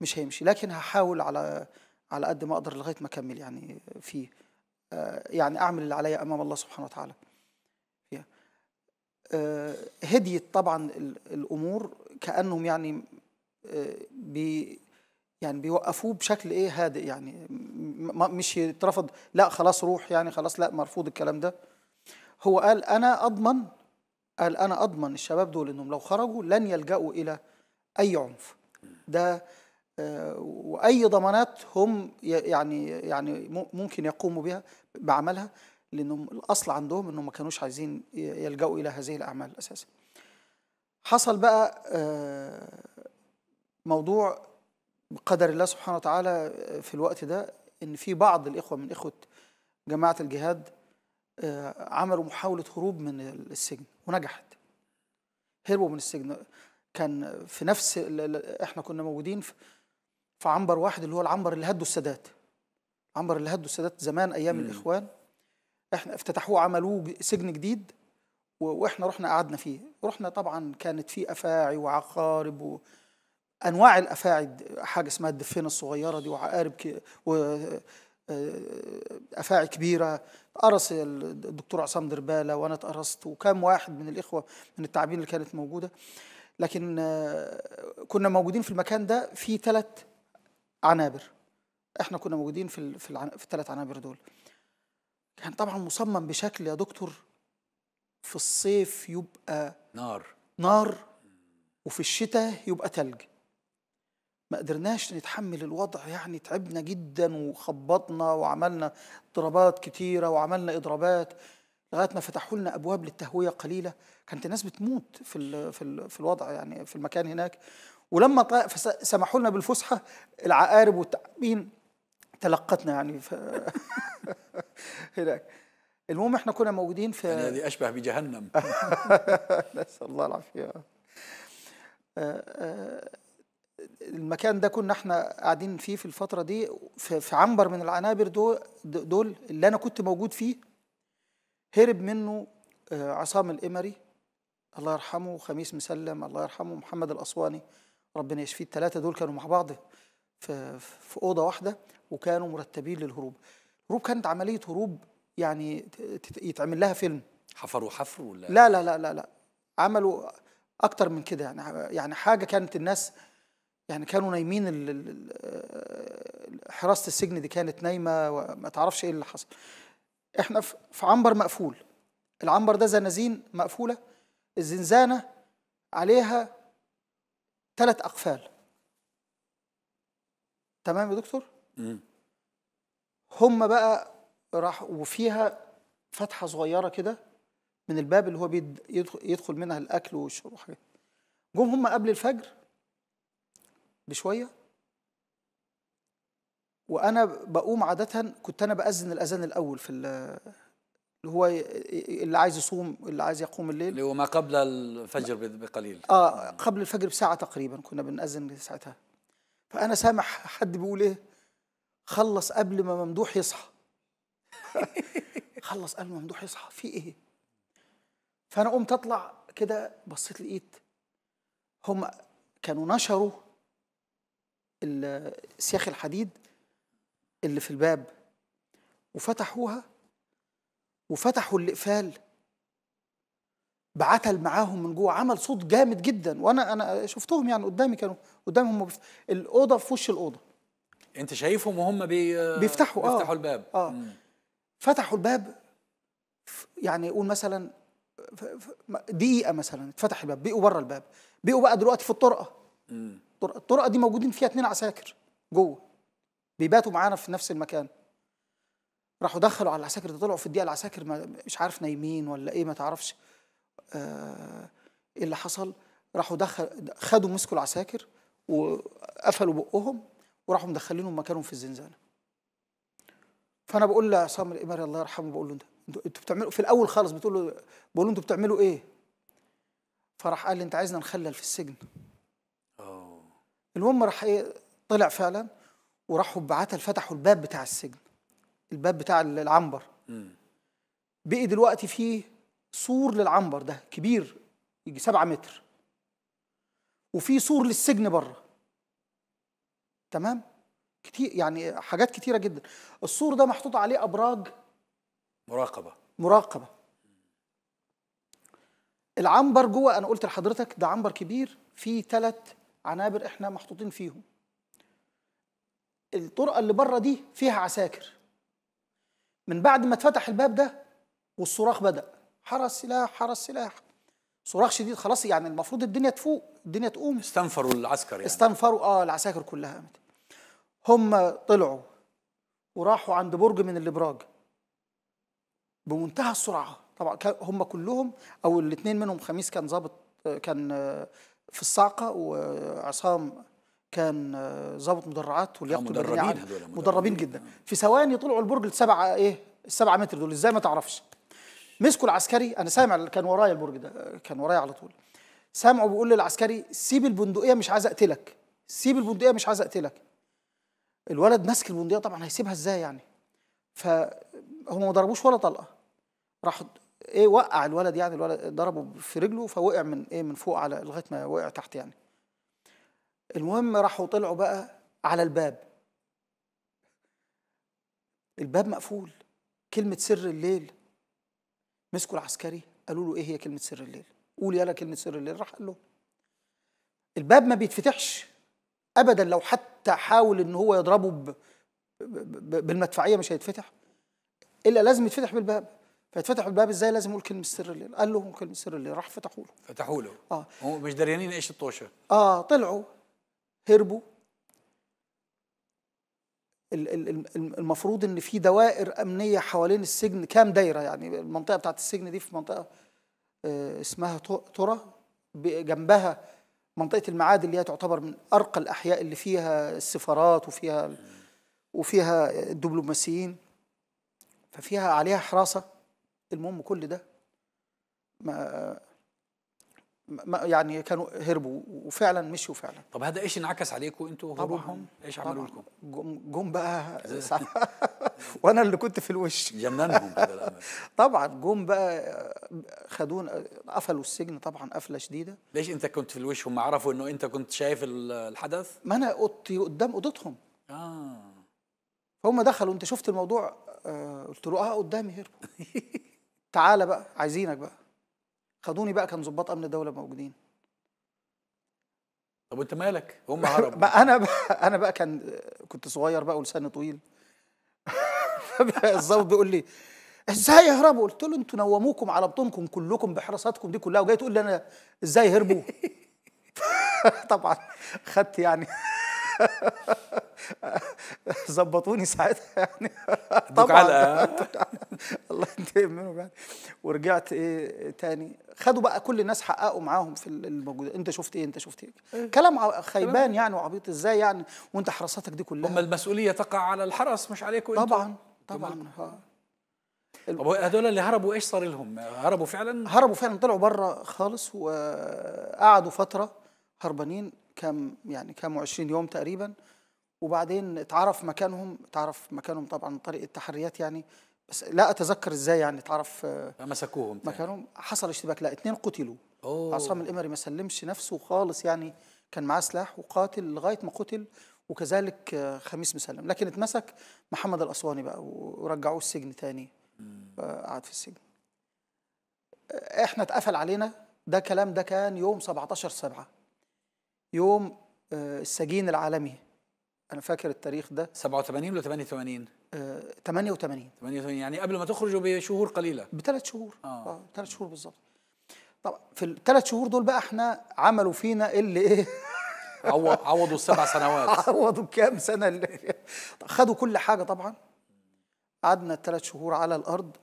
مش هيمشي لكن هحاول على على قد ما اقدر لغايه ما اكمل يعني فيه آه، يعني اعمل اللي عليا امام الله سبحانه وتعالى فيها هديت طبعا الامور كانهم يعني يعني بيوقفوه بشكل ايه هادئ يعني مش يترفض لا خلاص روح يعني خلاص لا مرفوض الكلام ده هو قال انا اضمن قال انا اضمن الشباب دول انهم لو خرجوا لن يلجأوا الى اي عنف ده آه، واي ضمانات هم يعني يعني ممكن يقوموا بها بعملها لانهم الاصل عندهم انهم ما كانوش عايزين يلجأوا الى هذه الاعمال اساسا حصل بقى آه، موضوع بقدر الله سبحانه وتعالى آه، في الوقت ده ان في بعض الاخوه من اخوه جماعه الجهاد آه، عملوا محاوله هروب من السجن ونجحت هربوا من السجن كان في نفس احنا كنا موجودين في عنبر واحد اللي هو العنبر اللي هدوا السادات العنبر اللي هدوا السادات زمان ايام مم. الاخوان احنا افتتحوه عملوه سجن جديد واحنا رحنا قعدنا فيه رحنا طبعا كانت فيه افاعي وعقارب و... انواع الافاعي حاجه اسمها الدفينه الصغيره دي وعقارب و آه، افاعي كبيره قرص الدكتور عصام درباله وانا اتقرصت وكام واحد من الاخوه من التعابين اللي كانت موجوده لكن آه، كنا موجودين في المكان ده في ثلاث عنابر احنا كنا موجودين في في في الثلاث عنابر دول كان طبعا مصمم بشكل يا دكتور في الصيف يبقى نار نار وفي الشتاء يبقى تلج ما قدرناش نتحمل الوضع يعني تعبنا جدا وخبطنا وعملنا اضطرابات كتيرة وعملنا إضرابات لغاية ما فتحوا لنا أبواب للتهوية قليلة كانت الناس بتموت في, في, في الوضع يعني في المكان هناك ولما سمحوا لنا بالفسحة العقارب والتعبين تلقتنا يعني ف... هناك المهم احنا كنا موجودين في يعني هذه أشبه بجهنم نسأل الله العافية آه، آه، المكان ده كنا احنا قاعدين فيه في الفتره دي في عنبر من العنابر دول دول اللي انا كنت موجود فيه هرب منه آه، عصام الامري الله يرحمه وخميس مسلم الله يرحمه محمد الاسواني ربنا يشفيه الثلاثه دول كانوا مع بعض في في اوضه واحده وكانوا مرتبين للهروب الهروب كانت عمليه هروب يعني يتعمل لها فيلم
حفروا حفر ولا لا لا
لا لا, لا. عملوا اكتر من كده يعني يعني حاجه كانت الناس يعني كانوا نايمين حراسه السجن دي كانت نايمه وما تعرفش ايه اللي حصل احنا في عنبر مقفول العنبر ده زنازين مقفوله الزنزانه عليها ثلاث اقفال تمام يا دكتور هم بقى راح وفيها فتحه صغيره كده من الباب اللي هو بيدخل منها الاكل والشرب وحاجات جم هم قبل الفجر بشويه وانا بقوم عاده كنت انا باذن الاذان الاول في اللي هو اللي عايز يصوم اللي عايز يقوم الليل اللي
هو ما قبل الفجر بقليل
اه قبل الفجر بساعه تقريبا كنا بنأذن ساعتها فانا سامع حد بيقول ايه خلص قبل ما ممدوح يصحى خلص قبل ما ممدوح يصحى في ايه فانا قمت اطلع كده بصيت لقيت هم كانوا نشروا سياخ الحديد اللي في الباب وفتحوها وفتحوا الاقفال بعتل معاهم من جوه عمل صوت جامد جدا وانا انا شفتهم يعني قدامي كانوا قدامي هم بف... الاوضه في وش الاوضه
انت شايفهم وهم بي... بيفتحوا اه بيفتحوا الباب
اه مم. فتحوا الباب يعني قول مثلا دقيقه مثلا اتفتح الباب بقوا بره الباب بقوا بقى دلوقتي في الطرقه مم. الطرقه دي موجودين فيها اتنين عساكر جوه بيباتوا معانا في نفس المكان راحوا دخلوا على العساكر ده طلعوا في الدقيقه العساكر مش عارف نايمين ولا ايه ما تعرفش آه، ايه اللي حصل راحوا دخل خدوا مسكوا العساكر وقفلوا بقهم وراحوا مدخلينهم مكانهم في الزنزانه فانا بقول لعصام الاماري الله يرحمه بقول له انت انتوا بتعملوا في الاول خالص بتقول له بقول له انتوا بتعملوا ايه فراح قال لي انت عايزنا نخلل في السجن المهم راح ايه طلع فعلا وراحوا بعتل فتحوا الباب بتاع السجن الباب بتاع العنبر بقي دلوقتي فيه سور للعنبر ده كبير يجي 7 متر وفي سور للسجن بره تمام كتير يعني حاجات كتيره جدا السور ده محطوط عليه ابراج مراقبه مراقبه العنبر جوه انا قلت لحضرتك ده عنبر كبير فيه ثلاث عنابر احنا محطوطين فيهم الطرقه اللي بره دي فيها عساكر من بعد ما اتفتح الباب ده والصراخ بدا حرس سلاح حرس سلاح صراخ شديد خلاص يعني المفروض الدنيا تفوق الدنيا تقوم استنفروا العسكر يعني استنفروا اه العساكر كلها قامت هم طلعوا وراحوا عند برج من الابراج بمنتهى السرعه طبعا هم كلهم او الاثنين منهم خميس كان ظابط آه، كان آه، في الصاعقه وعصام كان ظابط آه، مدرعات ولياقته مدربين هذول مدربين, مدربين جدا في ثواني طلعوا البرج السبعه ايه السبعه متر دول ازاي ما تعرفش مسكوا العسكري انا سامع كان ورايا البرج ده كان ورايا على طول سامعه بيقول للعسكري سيب البندقيه مش عايز اقتلك سيب البندقيه مش عايز اقتلك الولد ماسك البندقيه طبعا هيسيبها ازاي يعني فهم ما ضربوش ولا طلقه راح ايه وقع الولد يعني الولد ضربه في رجله فوقع من ايه من فوق على لغايه ما وقع تحت يعني المهم راحوا طلعوا بقى على الباب الباب مقفول كلمة سر الليل مسكوا العسكري قالوا له ايه هي كلمة سر الليل قول يلا كلمة سر الليل راح قال له الباب ما بيتفتحش ابدا لو حتى حاول ان هو يضربه بالمدفعية مش هيتفتح الا لازم يتفتح بالباب فتفتحوا الباب ازاي لازم اقول كلمه سر الليل قال لهم كلمه سر الليل راح فتحوا له فتحوا له اه
هم مش دريانين ايش الطوشه
اه طلعوا هربوا المفروض ان في دوائر امنيه حوالين السجن كام دايره يعني المنطقه بتاعت السجن دي في منطقه آه، اسمها ترى جنبها منطقه المعاد اللي هي تعتبر من ارقى الاحياء اللي فيها السفارات وفيها وفيها الدبلوماسيين ففيها عليها حراسه المهم كل ده ما ما يعني كانوا هربوا وفعلا مشوا فعلا
طب هذا ايش انعكس عليكم انتوا هروبهم ايش عملوا
لكم جم بقى وانا اللي كنت في الوش جننهم طبعا جم بقى خدونا قفلوا السجن طبعا قفله شديده
ليش انت كنت في الوش هم عرفوا انه انت كنت شايف الحدث
ما انا اوضتي قدام اوضتهم اه هم دخلوا انت شفت الموضوع آه، قلت له اه قدامي هربوا تعالى بقى عايزينك بقى خدوني بقى كان ظباط امن الدوله موجودين طب وانت مالك هم عرب بقى انا بقى انا بقى كان كنت صغير بقى ولساني طويل الظابط بيقول لي ازاي يهربوا قلت له انتوا نوموكم على بطونكم كلكم بحراساتكم دي كلها وجاي تقول لي انا ازاي هربوا طبعا خدت يعني ظبطوني ساعتها يعني طبعا الله ينتقم منهم يعني ورجعت ايه تاني خدوا بقى كل الناس حققوا معاهم في الموجود انت شفت ايه انت شفت ايه, إيه. كلام خيبان يعني وعبيط ازاي يعني وانت حراساتك دي كلها هم
المسؤوليه تقع على الحرس مش عليكم انتوا طبعا
طبعا طب هذول اللي هربوا ايش صار لهم؟ هربوا فعلا؟ هربوا فعلا طلعوا بره خالص وقعدوا فتره هربانين كام يعني كام و20 يوم تقريبا وبعدين اتعرف مكانهم اتعرف مكانهم طبعا عن طريق التحريات يعني بس لا اتذكر ازاي يعني اتعرف آه، مسكوهم مكانهم حصل اشتباك لا اثنين قتلوا أوه. عصام الامري ما سلمش نفسه خالص يعني كان معاه سلاح وقاتل لغايه ما قتل وكذلك آه، خميس مسلم لكن اتمسك محمد الاسواني بقى ورجعوه السجن تاني آه، قعد في السجن احنا اتقفل علينا ده كلام ده كان يوم 17 سبعة يوم آه، السجين العالمي انا فاكر التاريخ ده
87 ولا 88
88 88 يعني
قبل ما تخرجوا بشهور قليله
بثلاث شهور آه. اه ثلاث شهور بالظبط طب في الثلاث شهور دول بقى احنا عملوا فينا اللي ايه
عوضوا السبع سنوات عوضوا
كام سنه اللي خدوا كل حاجه طبعا قعدنا ثلاث شهور على الارض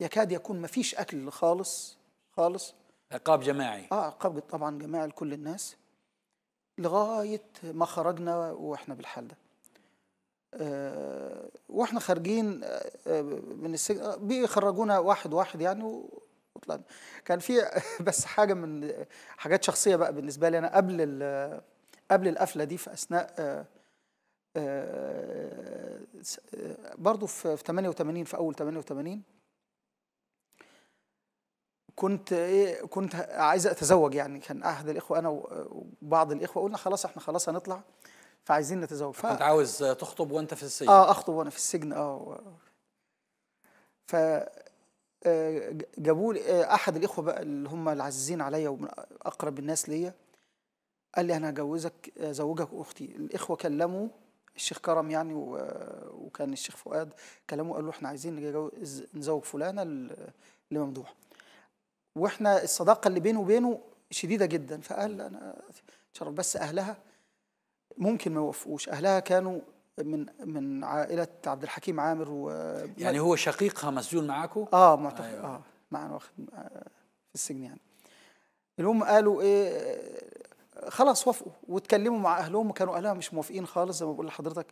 يكاد يكون ما فيش اكل خالص خالص عقاب جماعي اه عقاب طبعا جماعي لكل الناس لغايه ما خرجنا واحنا بالحال ده آه، واحنا خارجين آه، آه، من السجن بيخرجونا واحد واحد يعني وطلعنا كان في بس حاجه من حاجات شخصيه بقى بالنسبه لي انا قبل قبل القفله دي في اثناء برضه في 88 في اول 88 كنت ايه كنت عايز اتزوج يعني كان احد الاخوه انا وبعض الاخوه قلنا خلاص احنا خلاص هنطلع فعايزين نتزوج ف... كنت
عاوز تخطب وانت في السجن اه
اخطب وانا في السجن اه ف آه، جابوا لي آه، احد الاخوه بقى اللي هم العزيزين عليا ومن اقرب الناس ليا قال لي انا هجوزك ازوجك اختي الاخوه كلموا الشيخ كرم يعني وكان الشيخ فؤاد كلموا قالوا احنا عايزين نزوج فلانه لممدوح واحنا الصداقه اللي بينه وبينه شديده جدا فقال انا شرف بس اهلها ممكن ما يوافقوش اهلها كانوا من من عائله عبد الحكيم عامر و يعني هو
شقيقها مسجون معاكم؟
اه معتقد أيوة. اه معانا واخد آه، في السجن يعني المهم قالوا ايه خلاص وافقوا واتكلموا مع اهلهم وكانوا اهلها مش موافقين خالص زي ما بقول لحضرتك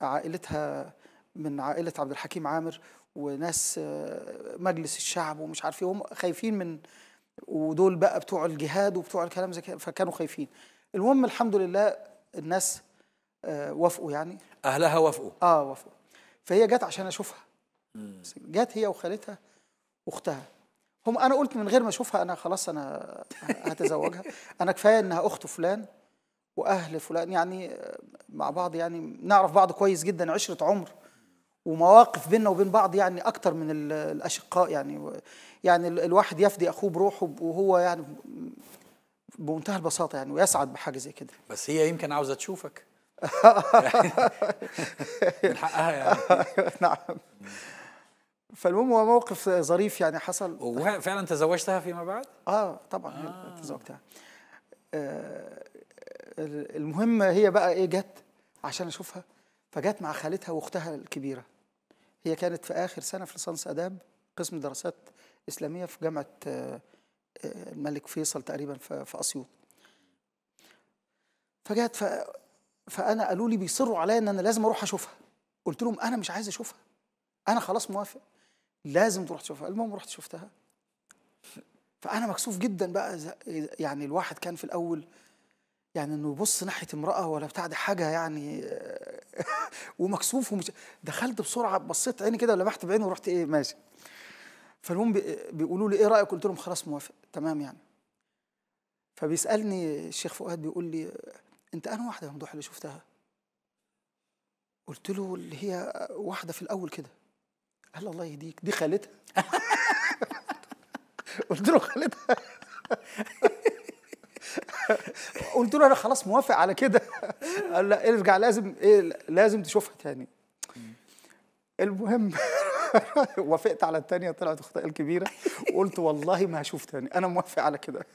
عائلتها من عائله عبد الحكيم عامر وناس آه، مجلس الشعب ومش عارف إيه، هم خايفين من ودول بقى بتوع الجهاد وبتوع الكلام زي كده فكانوا خايفين المهم الحمد لله الناس آه، وافقوا يعني
اهلها وافقوا
اه وافقوا فهي جت عشان اشوفها جت هي وخالتها واختها هم انا قلت من غير ما اشوفها انا خلاص انا هتزوجها انا كفايه انها اخت فلان واهل فلان يعني آه، مع بعض يعني نعرف بعض كويس جدا عشره عمر ومواقف بيننا وبين بعض يعني اكتر من الاشقاء يعني يعني الواحد يفدي اخوه بروحه وهو يعني بمنتهى البساطه يعني ويسعد بحاجه زي كده
بس هي يمكن عاوزه تشوفك من
حقها يعني نعم فالمهم هو موقف ظريف يعني حصل
وفعلا تزوجتها
فيما بعد؟ اه طبعا آه. تزوجتها آه المهم هي بقى ايه جت عشان اشوفها فجت مع خالتها واختها الكبيره هي كانت في آخر سنة في ليسانس آداب قسم دراسات إسلامية في جامعة آه، الملك فيصل تقريبا في أسيوط فجت فأنا قالوا لي بيصروا عليا إن أنا لازم أروح أشوفها قلت لهم أنا مش عايز أشوفها أنا خلاص موافق لازم تروح تشوفها المهم رحت شفتها فأنا مكسوف جدا بقى يعني الواحد كان في الأول يعني انه يبص ناحيه امراه ولا بتاع دي حاجه يعني آه، ومكسوف ومش دخلت بسرعه بصيت عيني كده ولمحت بعيني ورحت ايه ماشي فالمهم بيقولوا لي ايه رايك قلت لهم خلاص موافق تمام يعني فبيسالني الشيخ فؤاد بيقول لي انت انا واحده يا ممدوح اللي شفتها قلت له اللي هي واحده في الاول كده قال الله يهديك دي خالتها قلت له خالتها قلت له انا خلاص موافق على كده قال لا ارجع لازم ايه لازم تشوفها تاني المهم وافقت على الثانيه طلعت اخطاء الكبيره قلت والله ما هشوف تاني انا موافق على كده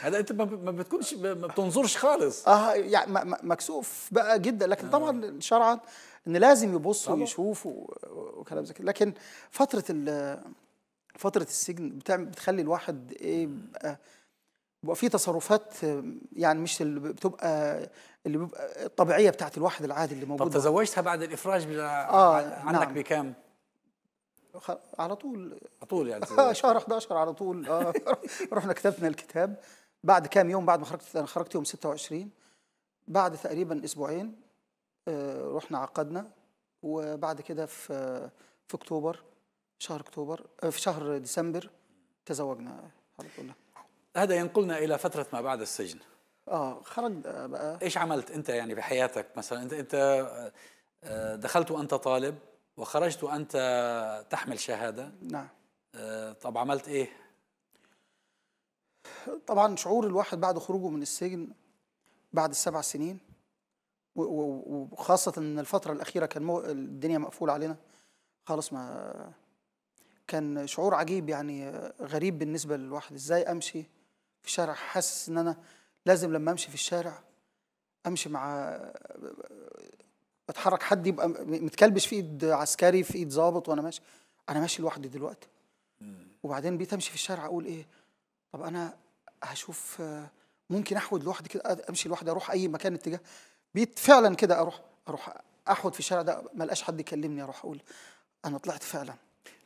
هذا انت ما بتكونش ما بتنظرش خالص اه يعني مكسوف بقى جدا لكن طبعا آه. شرعا ان لازم يبص ويشوف وكلام زي كده لكن فتره فتره السجن بتعمل بتخلي الواحد ايه بيبقى في تصرفات يعني مش اللي بتبقى اللي بيبقى الطبيعيه بتاعت الواحد العادي اللي موجود طب
تزوجتها بعد الافراج آه عنك نعم. بكام؟
على طول على طول يعني آه شهر 11 على طول آه رحنا كتبنا الكتاب بعد كام يوم بعد ما خرجت انا خرجت يوم 26 بعد تقريبا اسبوعين آه رحنا عقدنا وبعد كده في في اكتوبر شهر اكتوبر آه، في شهر ديسمبر تزوجنا على طول
هذا ينقلنا الى فتره ما بعد السجن
اه خرج آه، بقى
ايش عملت انت يعني بحياتك مثلا انت انت آه، دخلت وانت طالب وخرجت وانت تحمل شهاده نعم آه، طب عملت ايه
طبعا شعور الواحد بعد خروجه من السجن بعد السبع سنين وخاصه ان الفتره الاخيره كان الدنيا مقفوله علينا خالص ما كان شعور عجيب يعني غريب بالنسبه للواحد ازاي امشي في الشارع حاسس ان انا لازم لما امشي في الشارع امشي مع اتحرك حد يبقى متكلبش في ايد عسكري في ايد ظابط وانا ماشي انا ماشي لوحدي دلوقتي وبعدين بقيت امشي في الشارع اقول ايه طب انا هشوف ممكن احود لوحدي كده امشي لوحدي اروح اي مكان اتجاه بقيت فعلا كده اروح اروح احود في الشارع ده ما حد يكلمني اروح اقول انا طلعت فعلا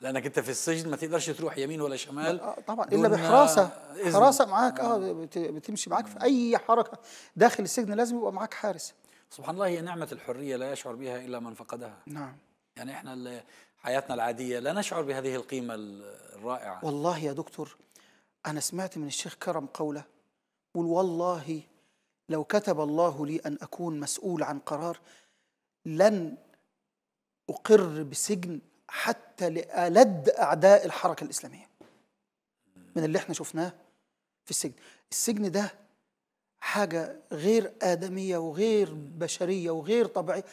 لانك انت في السجن ما تقدرش تروح يمين ولا شمال آه
طبعا الا بحراسه إذن. حراسه معاك اه بتمشي معاك في اي حركه داخل السجن لازم يبقى معاك حارس
سبحان الله هي نعمه الحريه لا يشعر بها الا من فقدها نعم يعني احنا حياتنا العاديه لا نشعر بهذه القيمه الرائعه والله
يا دكتور انا سمعت من الشيخ كرم قوله قول والله لو كتب الله لي ان اكون مسؤول عن قرار لن اقر بسجن حتى لألد أعداء الحركة الإسلامية من اللي احنا شفناه في السجن السجن ده حاجة غير آدمية وغير بشرية وغير طبيعية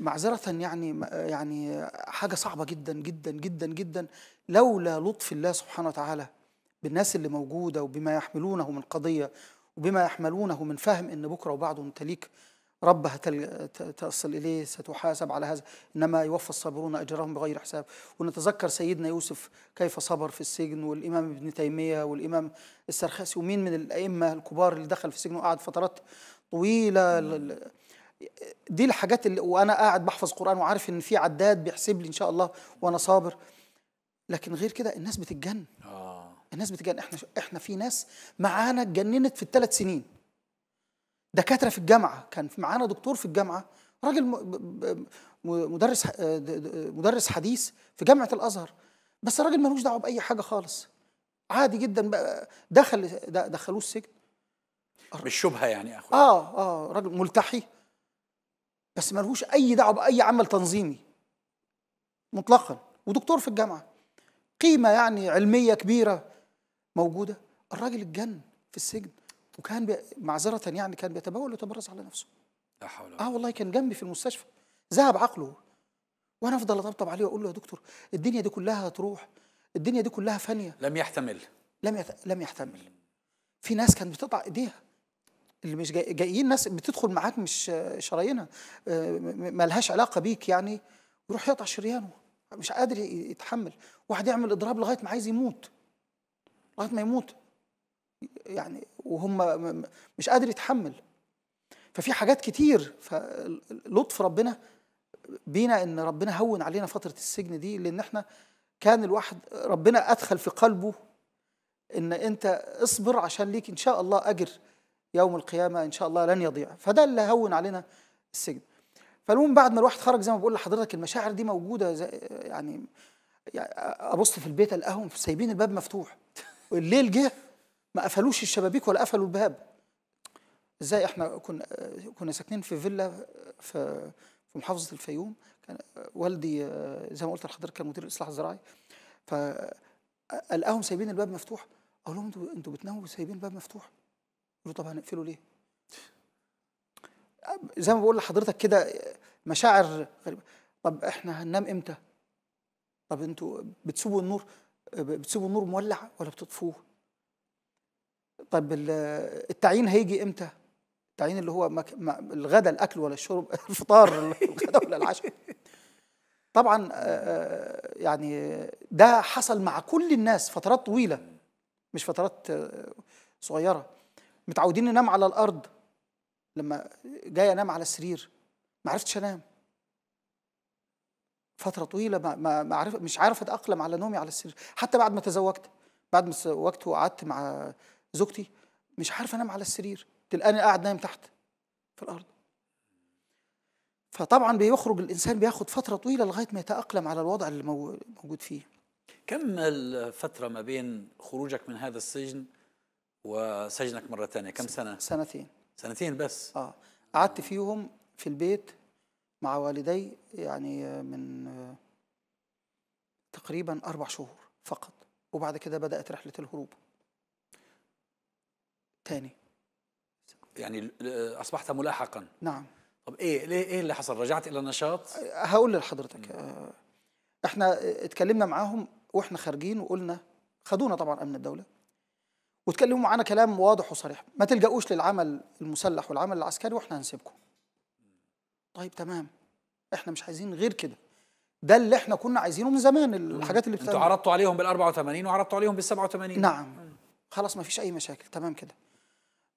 معذرة يعني يعني حاجة صعبة جدا جدا جدا جدا لولا لطف الله سبحانه وتعالى بالناس اللي موجودة وبما يحملونه من قضية وبما يحملونه من فهم إن بكرة وبعده ليك ربها تصل إليه ستحاسب على هذا إنما يوفى الصابرون أجرهم بغير حساب ونتذكر سيدنا يوسف كيف صبر في السجن والإمام ابن تيمية والإمام السرخسي ومين من الأئمة الكبار اللي دخل في السجن وقعد فترات طويلة نعم. دي الحاجات اللي وأنا قاعد بحفظ قرآن وعارف إن في عداد بيحسب لي إن شاء الله وأنا صابر لكن غير كده الناس بتتجن آه. الناس بتتجن احنا احنا في ناس معانا اتجننت في الثلاث سنين دكاتره في الجامعه كان معانا دكتور في الجامعه راجل مدرس مدرس حديث في جامعه الازهر بس الراجل ملوش دعوه باي حاجه خالص عادي جدا دخل دخلوه السجن
بالشبهه يعني
اخويا اه اه راجل ملتحي بس ملوش اي دعوه باي عمل تنظيمي مطلقا ودكتور في الجامعه قيمه يعني علميه كبيره موجوده الراجل اتجن في السجن وكان بي... معذرة يعني كان بيتبول وتبرز على نفسه لا حول اه والله كان جنبي في المستشفى ذهب عقله وانا افضل اطبطب عليه واقول له يا دكتور الدنيا دي كلها هتروح الدنيا دي كلها فانيه لم يحتمل لم يت... لم يحتمل في ناس كانت بتقطع ايديها اللي مش جاي... جايين ناس بتدخل معاك مش شرايينها آه، مالهاش علاقه بيك يعني ويروح يقطع شريانه مش قادر يتحمل واحد يعمل اضراب لغايه ما عايز يموت لغايه ما يموت يعني وهم مش قادر يتحمل ففي حاجات كتير فلطف ربنا بينا ان ربنا هون علينا فتره السجن دي لان احنا كان الواحد ربنا ادخل في قلبه ان انت اصبر عشان ليك ان شاء الله اجر يوم القيامه ان شاء الله لن يضيع فده اللي هون علينا السجن فالمهم بعد ما الواحد خرج زي ما بقول لحضرتك المشاعر دي موجوده زي يعني, يعني ابص في البيت القهوه سايبين الباب مفتوح الليل جه ما قفلوش الشبابيك ولا قفلوا الباب ازاي احنا كنا كنا ساكنين في فيلا في في محافظه الفيوم كان والدي زي ما قلت لحضرتك كان مدير الاصلاح الزراعي فالقاهم سايبين الباب مفتوح اقول لهم انتوا انتوا بتناموا سايبين الباب مفتوح يقولوا طب هنقفله ليه؟ زي ما بقول لحضرتك كده مشاعر غريبه طب احنا هننام امتى؟ طب انتوا بتسيبوا النور بتسيبوا النور مولع ولا بتطفوه؟ طب التعيين هيجي امتى؟ التعيين اللي هو مك... الغدا الاكل ولا الشرب الفطار الغدا ولا العشاء طبعا يعني ده حصل مع كل الناس فترات طويله مش فترات صغيره متعودين ننام على الارض لما جاي انام على السرير ما عرفتش انام فتره طويله ما ما عرفت مش عارف اتاقلم على نومي على السرير حتى بعد ما تزوجت بعد ما تزوجت وقعدت مع زوجتي مش عارف انام على السرير تلقاني قاعد نايم تحت في الارض فطبعا بيخرج الانسان بياخد فتره طويله لغايه ما يتاقلم على الوضع اللي موجود فيه
كم الفتره ما بين خروجك من هذا السجن وسجنك مره ثانيه كم سنه سنتين سنتين
بس اه قعدت فيهم في البيت مع والدي يعني من تقريبا اربع شهور فقط وبعد كده بدات رحله الهروب تاني
يعني اصبحت ملاحقا نعم طب ايه ليه ايه اللي حصل رجعت الى النشاط
هقول لحضرتك آه احنا اتكلمنا معاهم واحنا خارجين وقلنا خدونا طبعا امن الدوله واتكلموا معانا كلام واضح وصريح ما تلجأوش للعمل المسلح والعمل العسكري واحنا هنسيبكم طيب تمام احنا مش عايزين غير كده ده اللي احنا كنا عايزينه من زمان الحاجات اللي انتوا عرضتوا
عليهم بال 84 وعرضتوا عليهم بال 87
نعم خلاص ما فيش اي مشاكل تمام كده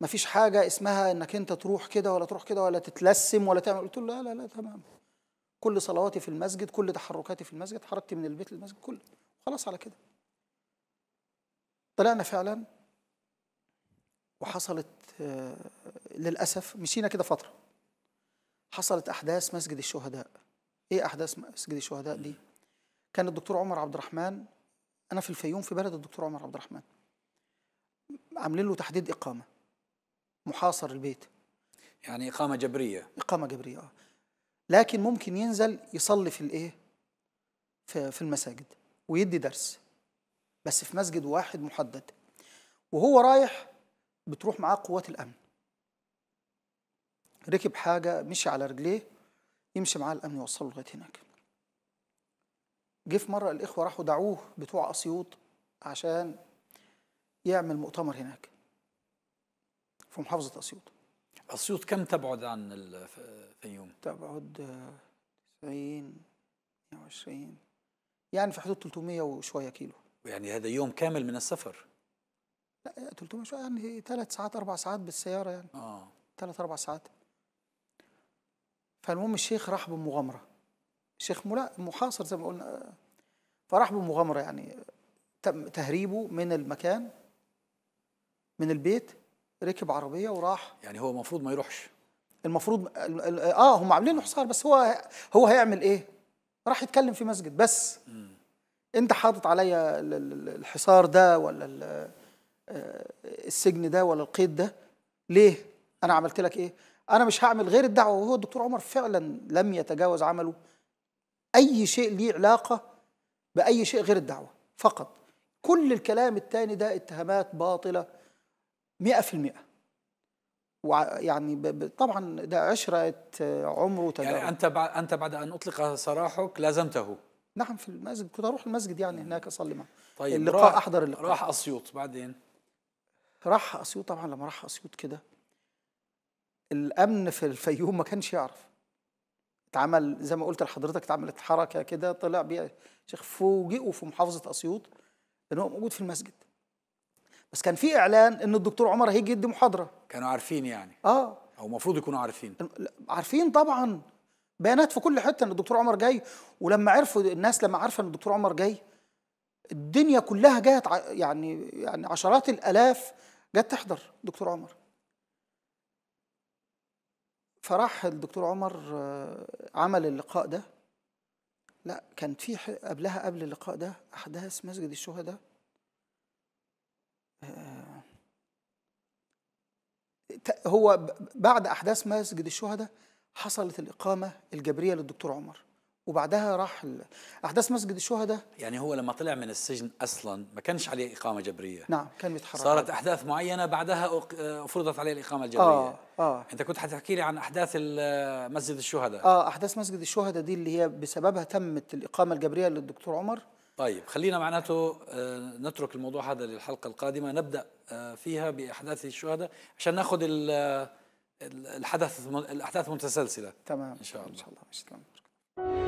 ما فيش حاجه اسمها انك انت تروح كده ولا تروح كده ولا تتلسم ولا تعمل قلت له لا لا لا تمام كل صلواتي في المسجد كل تحركاتي في المسجد حركتي من البيت للمسجد كله خلاص على كده طلعنا فعلا وحصلت آه، للاسف مشينا كده فتره حصلت احداث مسجد الشهداء ايه احداث مسجد الشهداء دي كان الدكتور عمر عبد الرحمن انا في الفيوم في بلد الدكتور عمر عبد الرحمن عاملين له تحديد اقامه محاصر البيت
يعني إقامة جبرية
إقامة جبرية آه لكن ممكن ينزل يصلي في الإيه في, في المساجد ويدي درس بس في مسجد واحد محدد وهو رايح بتروح معاه قوات الأمن ركب حاجة مشي على رجليه يمشي معاه الأمن يوصله لغاية هناك جه في مرة الإخوة راحوا دعوه بتوع أسيوط عشان يعمل مؤتمر هناك في محافظة أسيوط
أسيوط كم تبعد عن
الفيوم؟ تبعد 90 آه، 22 يعني في حدود 300 وشوية كيلو
يعني هذا يوم كامل من
السفر لا 300 آه، شوية يعني ثلاث ساعات أربع ساعات بالسيارة يعني آه ثلاث أربع ساعات فالمهم الشيخ راح بمغامرة الشيخ محاصر زي ما قلنا آه، فراح بمغامرة يعني تم تهريبه من المكان من البيت ركب عربيه وراح يعني هو المفروض ما يروحش المفروض اه هم عاملين له حصار بس هو هو هيعمل ايه راح يتكلم في مسجد بس م. انت حاطط عليا الحصار ده ولا آه، السجن ده ولا القيد ده ليه انا عملت لك ايه انا مش هعمل غير الدعوه وهو الدكتور عمر فعلا لم يتجاوز عمله اي شيء ليه علاقه باي شيء غير الدعوه فقط كل الكلام الثاني ده اتهامات باطله مئة في المئة ويعني طبعا ده عشرة عمره تجارب يعني أنت بعد أنت
بعد أن أطلق سراحك لازمته
نعم في المسجد كنت أروح المسجد يعني هناك أصلي معه طيب اللقاء راح أحضر اللقاء راح أسيوط بعدين راح أسيوط طبعا لما راح أسيوط كده الأمن في الفيوم ما كانش يعرف اتعمل زي ما قلت لحضرتك اتعملت حركة كده طلع بيه شيخ فوجئوا في محافظة أسيوط إن هو موجود في المسجد بس كان في اعلان ان الدكتور عمر هيجي يدي محاضره
كانوا عارفين يعني
اه او المفروض يكونوا عارفين عارفين طبعا بيانات في كل حته ان الدكتور عمر جاي ولما عرفوا الناس لما عارفه ان الدكتور عمر جاي الدنيا كلها جت يعني يعني عشرات الالاف جت تحضر دكتور عمر فراح الدكتور عمر آه، عمل اللقاء ده لا كان في قبلها قبل اللقاء ده احداث مسجد الشهداء هو بعد احداث مسجد الشهداء حصلت الاقامه الجبريه للدكتور عمر وبعدها راح احداث مسجد الشهداء
يعني هو لما طلع من السجن اصلا ما كانش عليه اقامه جبريه نعم
كان بيتحرك صارت
احداث معينه بعدها فرضت عليه الاقامه الجبريه اه اه انت كنت حتحكي لي عن احداث مسجد الشهداء
اه احداث مسجد الشهداء دي اللي هي بسببها تمت الاقامه الجبريه للدكتور عمر
طيب خلينا معناته آه، نترك الموضوع هذا للحلقة القادمة نبدأ آه، فيها بأحداث الشهداء عشان ناخذ آه، الحدث الأحداث متسلسلة تمام إن شاء الله إن شاء الله